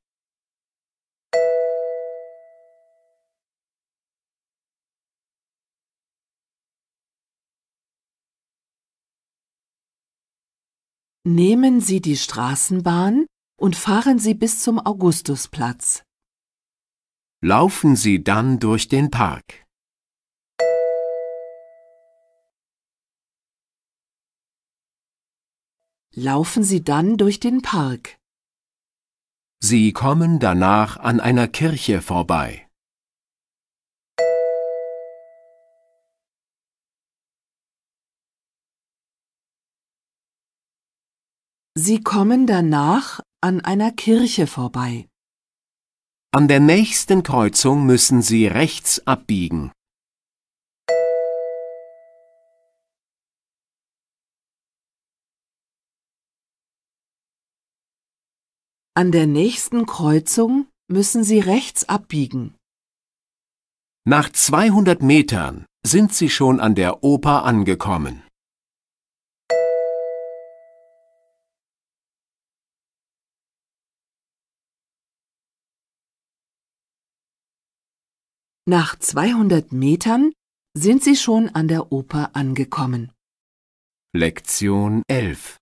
Nehmen Sie die Straßenbahn und fahren Sie bis zum Augustusplatz. Laufen Sie dann durch den Park. Laufen Sie dann durch den Park. Sie kommen danach an einer Kirche vorbei. Sie kommen danach an einer Kirche vorbei. An der nächsten Kreuzung müssen Sie rechts abbiegen. An der nächsten Kreuzung müssen Sie rechts abbiegen. Nach 200 Metern sind Sie schon an der Oper angekommen. Nach 200 Metern sind sie schon an der Oper angekommen. Lektion 11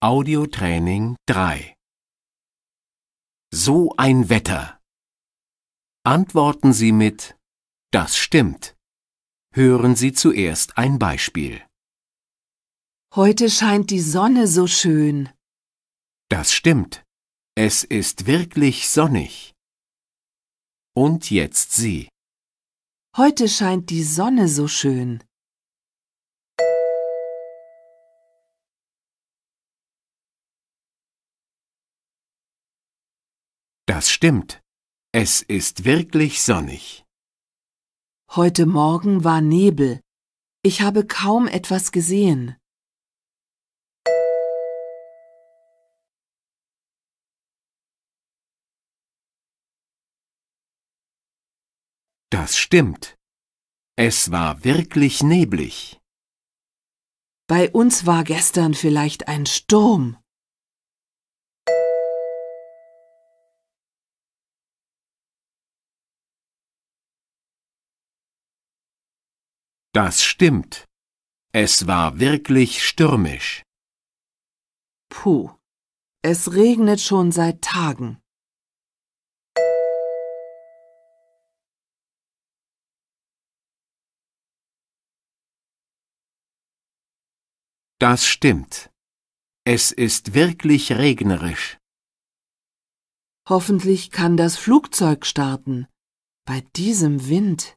Audiotraining 3 So ein Wetter. Antworten Sie mit Das stimmt. Hören Sie zuerst ein Beispiel. Heute scheint die Sonne so schön. Das stimmt. Es ist wirklich sonnig. Und jetzt Sie. Heute scheint die Sonne so schön. Das stimmt. Es ist wirklich sonnig. Heute Morgen war Nebel. Ich habe kaum etwas gesehen. Das stimmt. Es war wirklich neblig. Bei uns war gestern vielleicht ein Sturm. Das stimmt. Es war wirklich stürmisch. Puh, es regnet schon seit Tagen. Das stimmt. Es ist wirklich regnerisch. Hoffentlich kann das Flugzeug starten. Bei diesem Wind.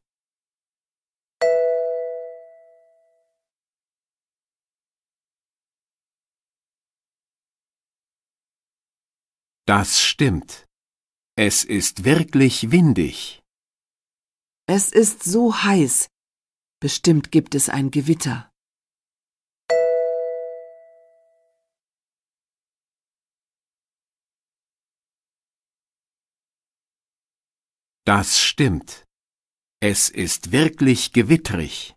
Das stimmt. Es ist wirklich windig. Es ist so heiß. Bestimmt gibt es ein Gewitter. Das stimmt. Es ist wirklich gewittrig.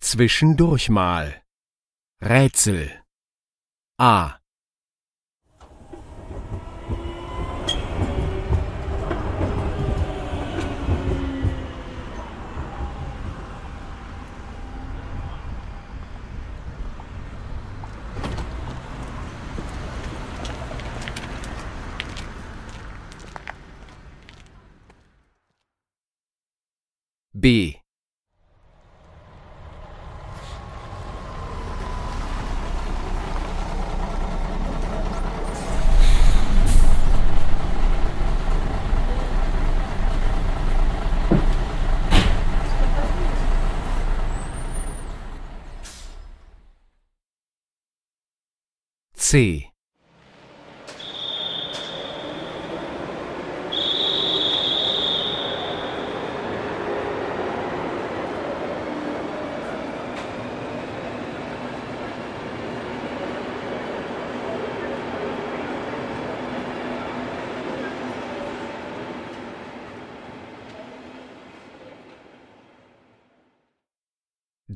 Zwischendurch mal. Rätsel. A. B. C.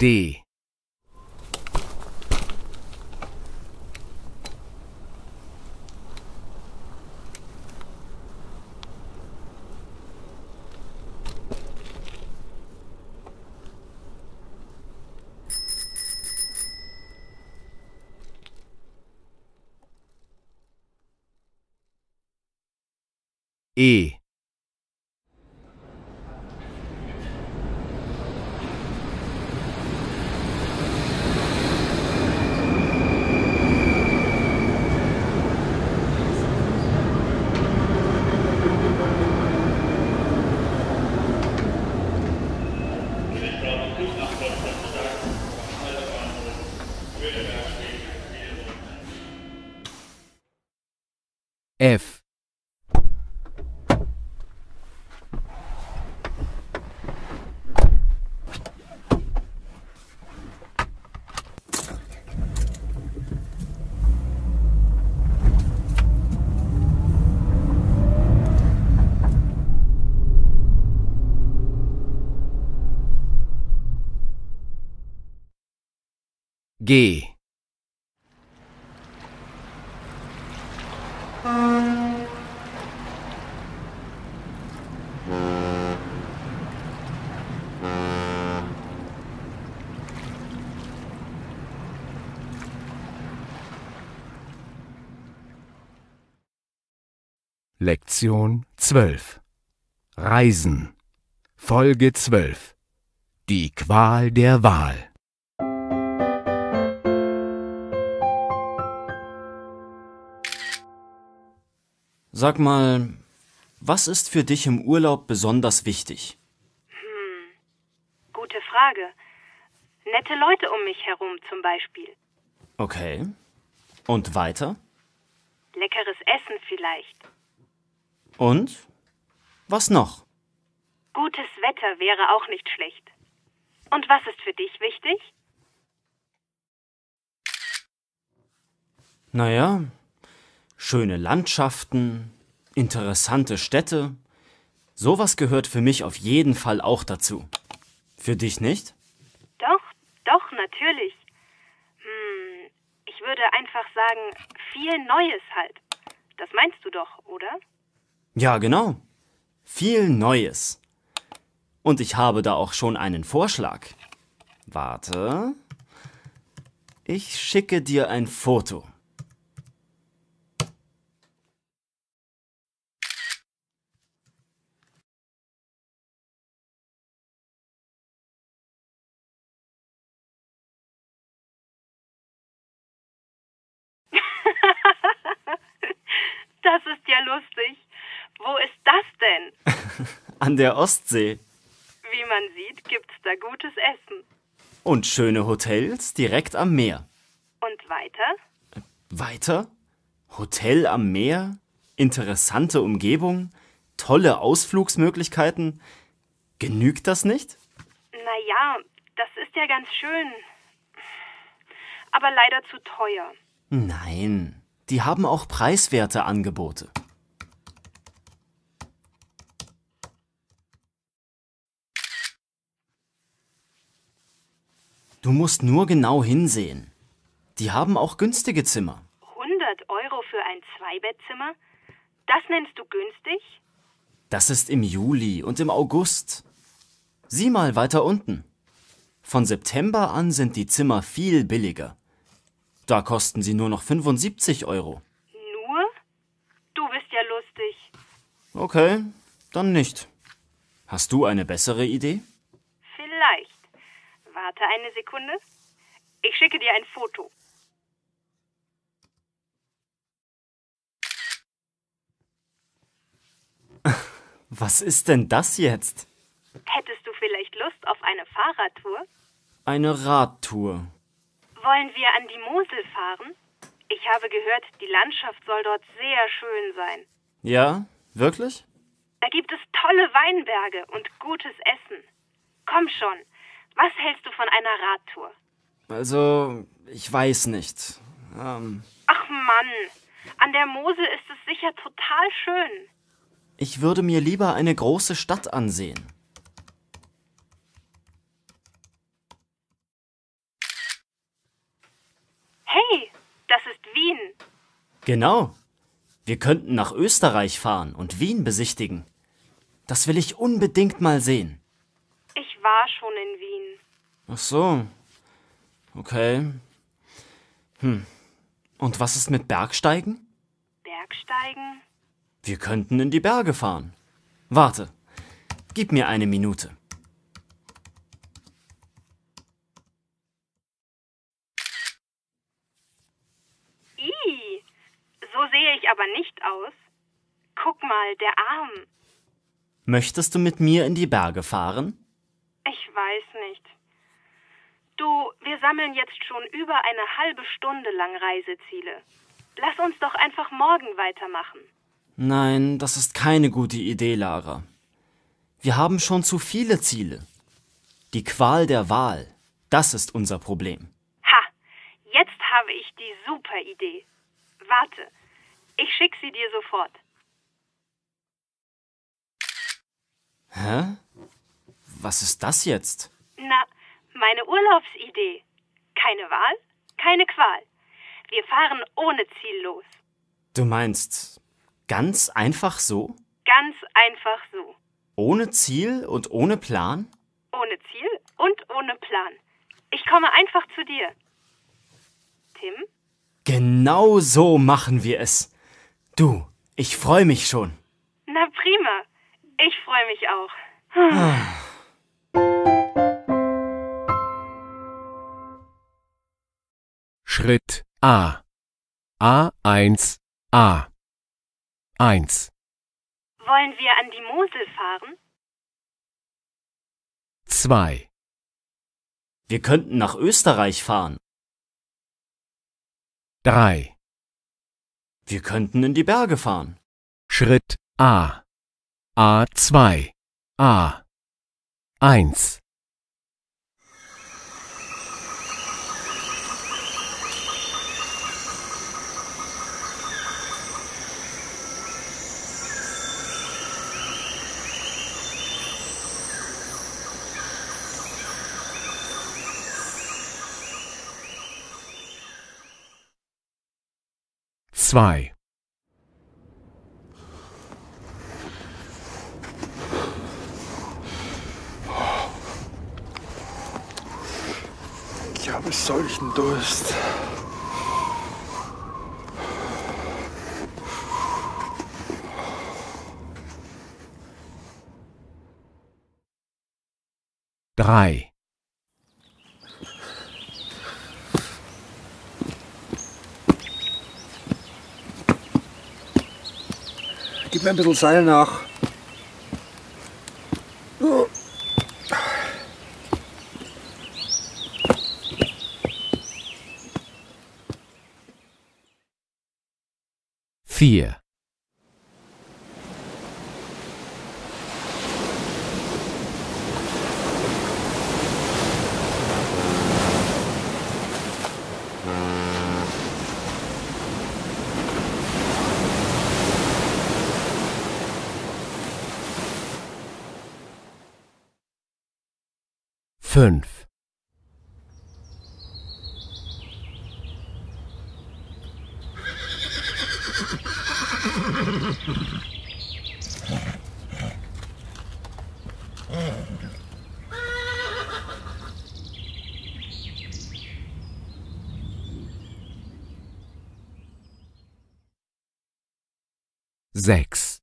D. E. Lektion 12 Reisen Folge 12 Die Qual der Wahl Sag mal, was ist für dich im Urlaub besonders wichtig? Hm, gute Frage. Nette Leute um mich herum zum Beispiel. Okay. Und weiter? Leckeres Essen vielleicht. Und? Was noch? Gutes Wetter wäre auch nicht schlecht. Und was ist für dich wichtig? Naja, schöne Landschaften, interessante Städte. Sowas gehört für mich auf jeden Fall auch dazu. Für dich nicht? Doch, doch, natürlich. Hm, ich würde einfach sagen, viel Neues halt. Das meinst du doch, oder? Ja, genau. Viel Neues. Und ich habe da auch schon einen Vorschlag. Warte. Ich schicke dir ein Foto. Köln. [LAUGHS] An der Ostsee. Wie man sieht, gibt's da gutes Essen. Und schöne Hotels direkt am Meer. Und weiter? Weiter? Hotel am Meer? Interessante Umgebung? Tolle Ausflugsmöglichkeiten? Genügt das nicht? Naja, das ist ja ganz schön. Aber leider zu teuer. Nein, die haben auch preiswerte Angebote. Du musst nur genau hinsehen. Die haben auch günstige Zimmer. 100 Euro für ein Zweibettzimmer? Das nennst du günstig? Das ist im Juli und im August. Sieh mal weiter unten. Von September an sind die Zimmer viel billiger. Da kosten sie nur noch 75 Euro. Nur? Du bist ja lustig. Okay, dann nicht. Hast du eine bessere Idee? Warte eine Sekunde. Ich schicke dir ein Foto. [LAUGHS] Was ist denn das jetzt? Hättest du vielleicht Lust auf eine Fahrradtour? Eine Radtour. Wollen wir an die Mosel fahren? Ich habe gehört, die Landschaft soll dort sehr schön sein. Ja, wirklich? Da gibt es tolle Weinberge und gutes Essen. Komm schon, was hältst du von einer Radtour? Also, ich weiß nicht. Ähm, Ach Mann, an der Mosel ist es sicher total schön. Ich würde mir lieber eine große Stadt ansehen. Hey, das ist Wien. Genau. Wir könnten nach Österreich fahren und Wien besichtigen. Das will ich unbedingt mal sehen. Ich war schon in Wien. Ach so. Okay. Hm. Und was ist mit Bergsteigen? Bergsteigen? Wir könnten in die Berge fahren. Warte. Gib mir eine Minute. Ih, so sehe ich aber nicht aus. Guck mal, der Arm. Möchtest du mit mir in die Berge fahren? Ich weiß nicht. Du, wir sammeln jetzt schon über eine halbe Stunde lang Reiseziele. Lass uns doch einfach morgen weitermachen. Nein, das ist keine gute Idee, Lara. Wir haben schon zu viele Ziele. Die Qual der Wahl, das ist unser Problem. Ha, jetzt habe ich die super Idee. Warte, ich schicke sie dir sofort. Hä? was ist das jetzt? Na, meine Urlaubsidee. Keine Wahl, keine Qual. Wir fahren ohne Ziel los. Du meinst, ganz einfach so? Ganz einfach so. Ohne Ziel und ohne Plan? Ohne Ziel und ohne Plan. Ich komme einfach zu dir. Tim? Genau so machen wir es. Du, ich freue mich schon. Na prima. Ich freue mich auch. [SIGHS] [SIGHS] Ah. Schritt A A1 A 1 Wollen wir an die Mosel fahren? 2 Wir könnten nach Österreich fahren. 3 Wir könnten in die Berge fahren. Schritt A A2 A 1 2 solchen Durst. Drei. Gib mir ein bisschen Seil nach. vier. Fünf. 6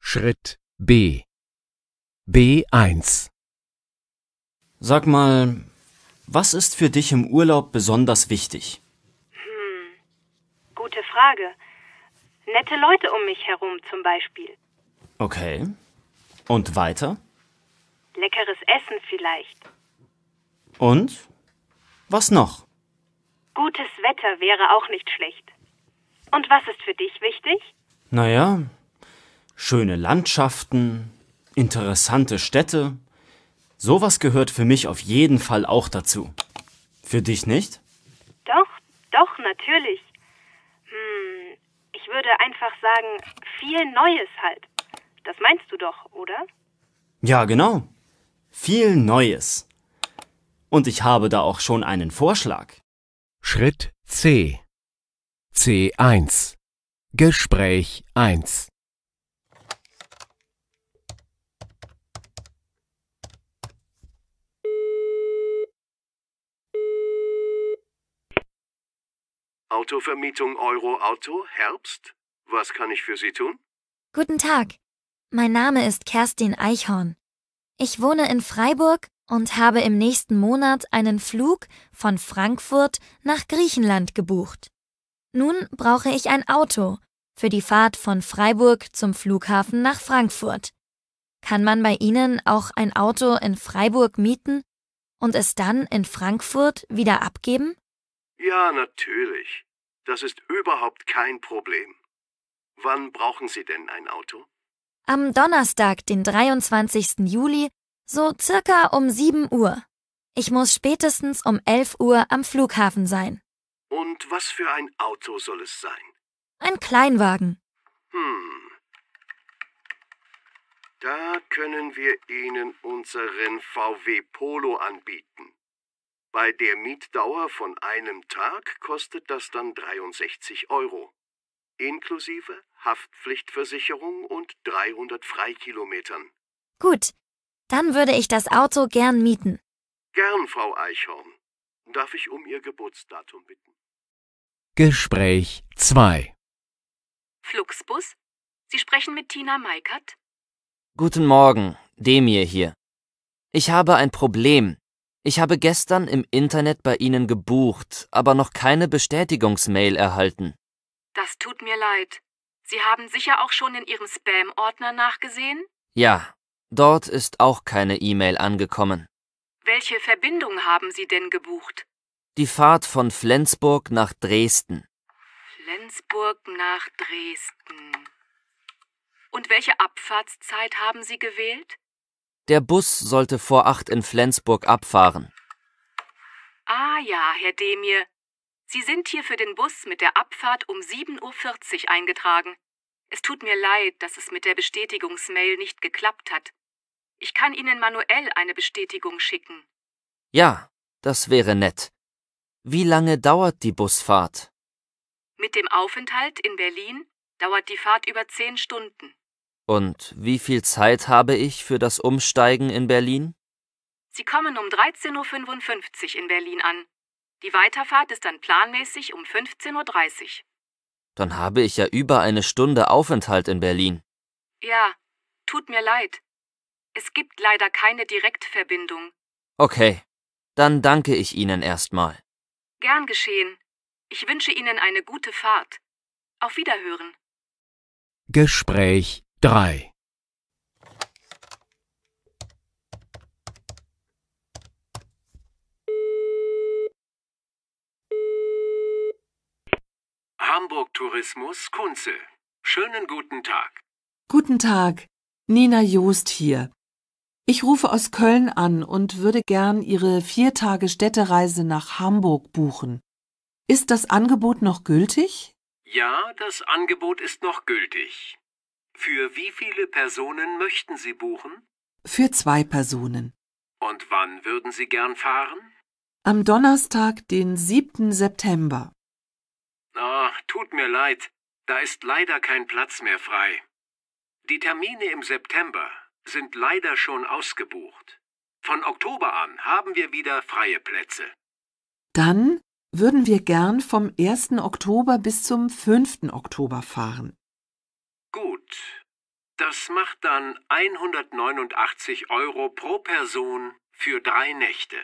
Schritt B. B1 Sag mal, was ist für dich im Urlaub besonders wichtig? Frage. Nette Leute um mich herum zum Beispiel. Okay. Und weiter? Leckeres Essen vielleicht. Und? Was noch? Gutes Wetter wäre auch nicht schlecht. Und was ist für dich wichtig? Naja, schöne Landschaften, interessante Städte. Sowas gehört für mich auf jeden Fall auch dazu. Für dich nicht? Doch, doch, natürlich würde einfach sagen, viel Neues halt. Das meinst du doch, oder? Ja, genau. Viel Neues. Und ich habe da auch schon einen Vorschlag. Schritt C. C1. Gespräch 1. Autovermietung Euro Auto, Herbst? Was kann ich für Sie tun? Guten Tag. Mein Name ist Kerstin Eichhorn. Ich wohne in Freiburg und habe im nächsten Monat einen Flug von Frankfurt nach Griechenland gebucht. Nun brauche ich ein Auto für die Fahrt von Freiburg zum Flughafen nach Frankfurt. Kann man bei Ihnen auch ein Auto in Freiburg mieten und es dann in Frankfurt wieder abgeben? Ja, natürlich. Das ist überhaupt kein Problem. Wann brauchen Sie denn ein Auto? Am Donnerstag, den 23. Juli, so circa um 7 Uhr. Ich muss spätestens um 11 Uhr am Flughafen sein. Und was für ein Auto soll es sein? Ein Kleinwagen. Hm. Da können wir Ihnen unseren VW Polo anbieten. Bei der Mietdauer von einem Tag kostet das dann 63 Euro, inklusive Haftpflichtversicherung und 300 Freikilometern. Gut, dann würde ich das Auto gern mieten. Gern, Frau Eichhorn. Darf ich um Ihr Geburtsdatum bitten? Gespräch 2 Fluxbus? Sie sprechen mit Tina Meikert? Guten Morgen, Demir hier. Ich habe ein Problem. Ich habe gestern im Internet bei Ihnen gebucht, aber noch keine Bestätigungsmail erhalten. Das tut mir leid. Sie haben sicher auch schon in Ihrem Spam-Ordner nachgesehen? Ja, dort ist auch keine E-Mail angekommen. Welche Verbindung haben Sie denn gebucht? Die Fahrt von Flensburg nach Dresden. Flensburg nach Dresden. Und welche Abfahrtszeit haben Sie gewählt? Der Bus sollte vor acht in Flensburg abfahren. Ah ja, Herr Demir. Sie sind hier für den Bus mit der Abfahrt um 7.40 Uhr eingetragen. Es tut mir leid, dass es mit der Bestätigungsmail nicht geklappt hat. Ich kann Ihnen manuell eine Bestätigung schicken. Ja, das wäre nett. Wie lange dauert die Busfahrt? Mit dem Aufenthalt in Berlin dauert die Fahrt über zehn Stunden. Und wie viel Zeit habe ich für das Umsteigen in Berlin? Sie kommen um 13.55 Uhr in Berlin an. Die Weiterfahrt ist dann planmäßig um 15.30 Uhr. Dann habe ich ja über eine Stunde Aufenthalt in Berlin. Ja, tut mir leid. Es gibt leider keine Direktverbindung. Okay, dann danke ich Ihnen erstmal. Gern geschehen. Ich wünsche Ihnen eine gute Fahrt. Auf Wiederhören. Gespräch 3 Hamburg Tourismus Kunze. Schönen guten Tag. Guten Tag, Nina Joost hier. Ich rufe aus Köln an und würde gern Ihre vier Tage Städtereise nach Hamburg buchen. Ist das Angebot noch gültig? Ja, das Angebot ist noch gültig. Für wie viele Personen möchten Sie buchen? Für zwei Personen. Und wann würden Sie gern fahren? Am Donnerstag, den 7. September. Ah, tut mir leid. Da ist leider kein Platz mehr frei. Die Termine im September sind leider schon ausgebucht. Von Oktober an haben wir wieder freie Plätze. Dann würden wir gern vom 1. Oktober bis zum 5. Oktober fahren. Gut. Das macht dann 189 Euro pro Person für drei Nächte.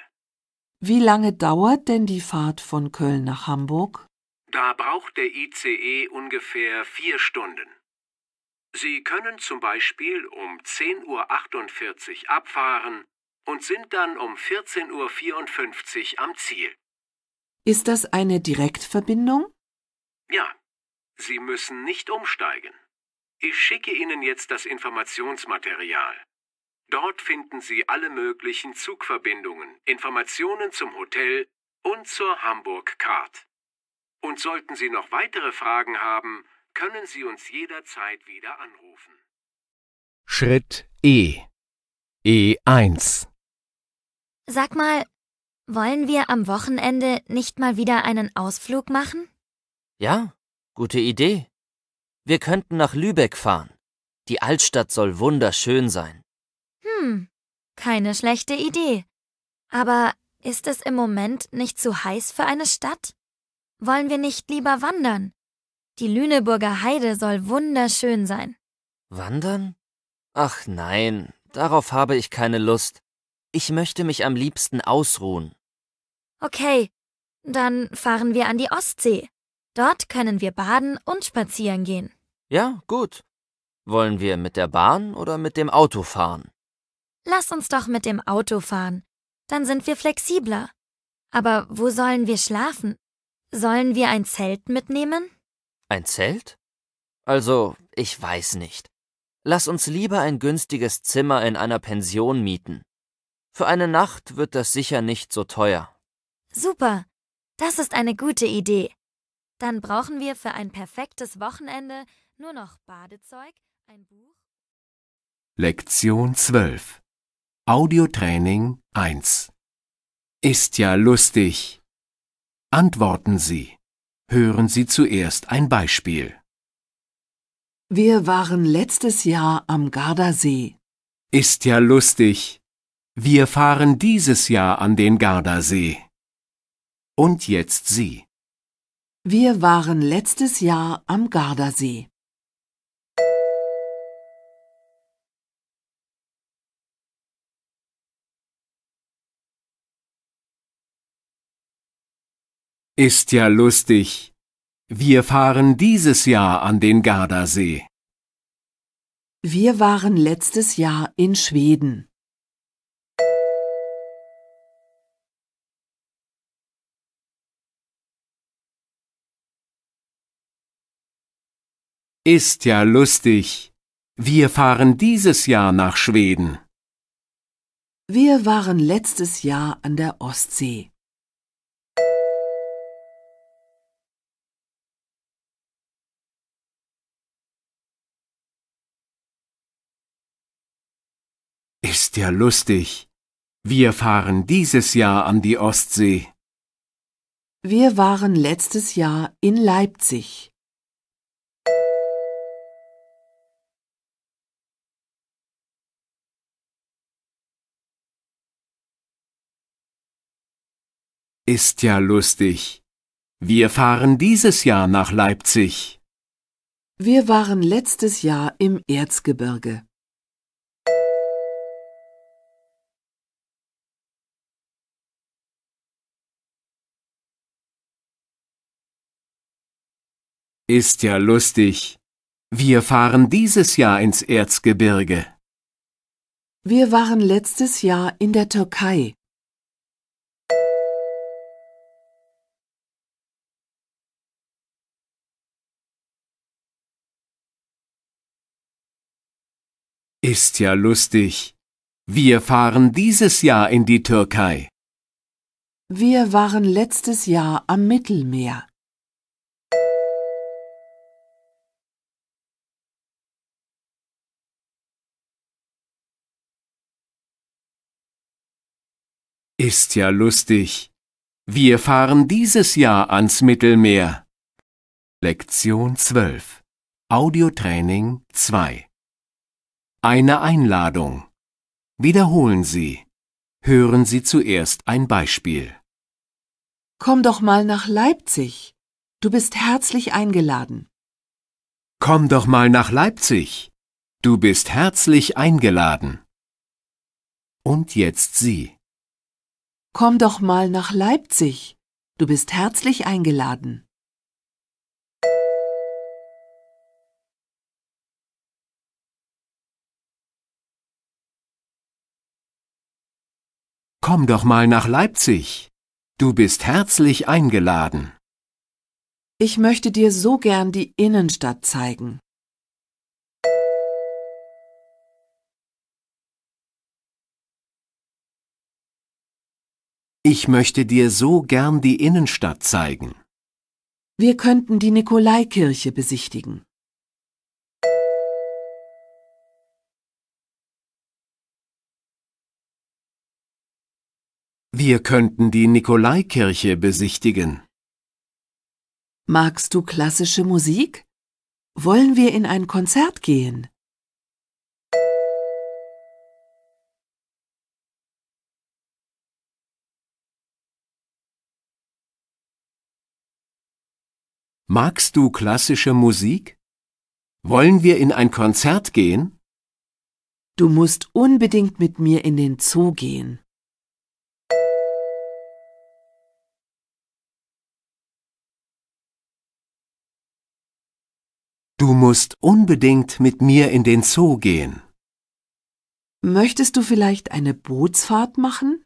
Wie lange dauert denn die Fahrt von Köln nach Hamburg? Da braucht der ICE ungefähr vier Stunden. Sie können zum Beispiel um 10.48 Uhr abfahren und sind dann um 14.54 Uhr am Ziel. Ist das eine Direktverbindung? Ja, Sie müssen nicht umsteigen. Ich schicke Ihnen jetzt das Informationsmaterial. Dort finden Sie alle möglichen Zugverbindungen, Informationen zum Hotel und zur Hamburg Card. Und sollten Sie noch weitere Fragen haben, können Sie uns jederzeit wieder anrufen. Schritt E. E1. Sag mal, wollen wir am Wochenende nicht mal wieder einen Ausflug machen? Ja, gute Idee. Wir könnten nach Lübeck fahren. Die Altstadt soll wunderschön sein. Hm, keine schlechte Idee. Aber ist es im Moment nicht zu heiß für eine Stadt? Wollen wir nicht lieber wandern? Die Lüneburger Heide soll wunderschön sein. Wandern? Ach nein, darauf habe ich keine Lust. Ich möchte mich am liebsten ausruhen. Okay, dann fahren wir an die Ostsee. Dort können wir baden und spazieren gehen. Ja, gut. Wollen wir mit der Bahn oder mit dem Auto fahren? Lass uns doch mit dem Auto fahren. Dann sind wir flexibler. Aber wo sollen wir schlafen? Sollen wir ein Zelt mitnehmen? Ein Zelt? Also, ich weiß nicht. Lass uns lieber ein günstiges Zimmer in einer Pension mieten. Für eine Nacht wird das sicher nicht so teuer. Super. Das ist eine gute Idee. Dann brauchen wir für ein perfektes Wochenende nur noch Badezeug, ein Buch. Lektion 12 Audiotraining 1 Ist ja lustig. Antworten Sie. Hören Sie zuerst ein Beispiel. Wir waren letztes Jahr am Gardasee. Ist ja lustig. Wir fahren dieses Jahr an den Gardasee. Und jetzt Sie. Wir waren letztes Jahr am Gardasee. Ist ja lustig. Wir fahren dieses Jahr an den Gardasee. Wir waren letztes Jahr in Schweden. Ist ja lustig. Wir fahren dieses Jahr nach Schweden. Wir waren letztes Jahr an der Ostsee. ja lustig. Wir fahren dieses Jahr an die Ostsee. Wir waren letztes Jahr in Leipzig. Ist ja lustig. Wir fahren dieses Jahr nach Leipzig. Wir waren letztes Jahr im Erzgebirge. Ist ja lustig. Wir fahren dieses Jahr ins Erzgebirge. Wir waren letztes Jahr in der Türkei. Ist ja lustig. Wir fahren dieses Jahr in die Türkei. Wir waren letztes Jahr am Mittelmeer. Ist ja lustig. Wir fahren dieses Jahr ans Mittelmeer. Lektion 12 Audiotraining 2 Eine Einladung. Wiederholen Sie. Hören Sie zuerst ein Beispiel. Komm doch mal nach Leipzig. Du bist herzlich eingeladen. Komm doch mal nach Leipzig. Du bist herzlich eingeladen. Und jetzt Sie. Komm doch mal nach Leipzig. Du bist herzlich eingeladen. Komm doch mal nach Leipzig. Du bist herzlich eingeladen. Ich möchte dir so gern die Innenstadt zeigen. Ich möchte dir so gern die Innenstadt zeigen. Wir könnten die Nikolaikirche besichtigen. Wir könnten die Nikolaikirche besichtigen. Magst du klassische Musik? Wollen wir in ein Konzert gehen? Magst du klassische Musik? Wollen wir in ein Konzert gehen? Du musst unbedingt mit mir in den Zoo gehen. Du musst unbedingt mit mir in den Zoo gehen. Möchtest du vielleicht eine Bootsfahrt machen?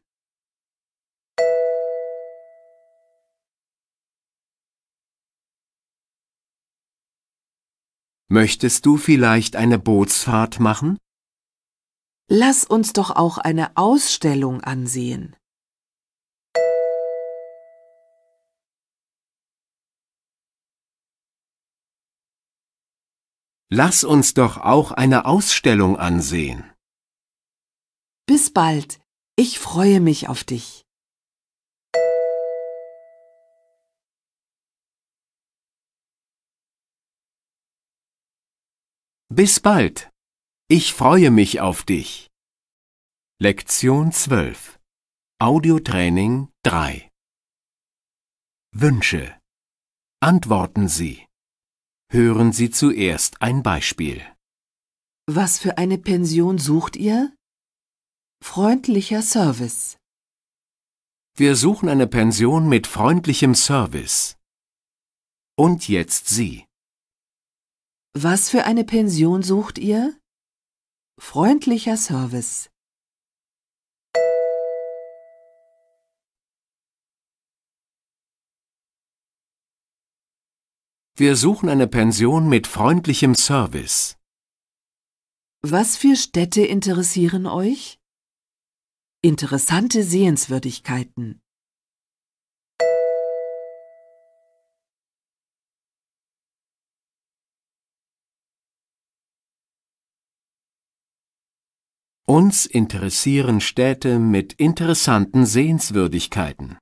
Möchtest du vielleicht eine Bootsfahrt machen? Lass uns doch auch eine Ausstellung ansehen. Lass uns doch auch eine Ausstellung ansehen. Bis bald. Ich freue mich auf dich. Bis bald. Ich freue mich auf dich. Lektion 12. Audiotraining 3. Wünsche. Antworten Sie. Hören Sie zuerst ein Beispiel. Was für eine Pension sucht ihr? Freundlicher Service. Wir suchen eine Pension mit freundlichem Service. Und jetzt Sie. Was für eine Pension sucht ihr? Freundlicher Service. Wir suchen eine Pension mit freundlichem Service. Was für Städte interessieren euch? Interessante Sehenswürdigkeiten. Uns interessieren Städte mit interessanten Sehenswürdigkeiten.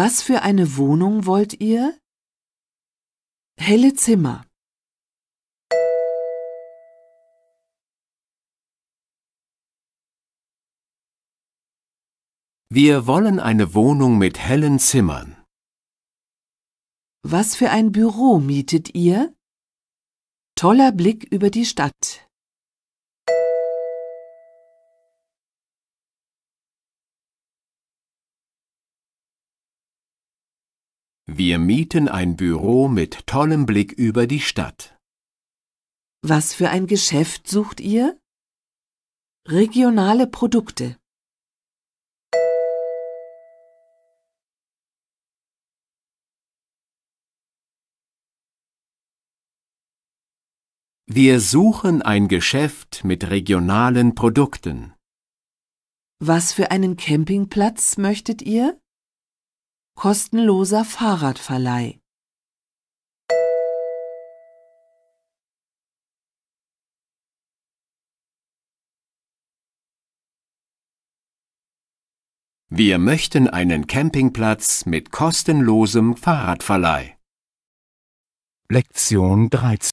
Was für eine Wohnung wollt ihr? Helle Zimmer. Wir wollen eine Wohnung mit hellen Zimmern. Was für ein Büro mietet ihr? Toller Blick über die Stadt. Wir mieten ein Büro mit tollem Blick über die Stadt. Was für ein Geschäft sucht ihr? Regionale Produkte. Wir suchen ein Geschäft mit regionalen Produkten. Was für einen Campingplatz möchtet ihr? Kostenloser Fahrradverleih. Wir möchten einen Campingplatz mit kostenlosem Fahrradverleih. Lektion 13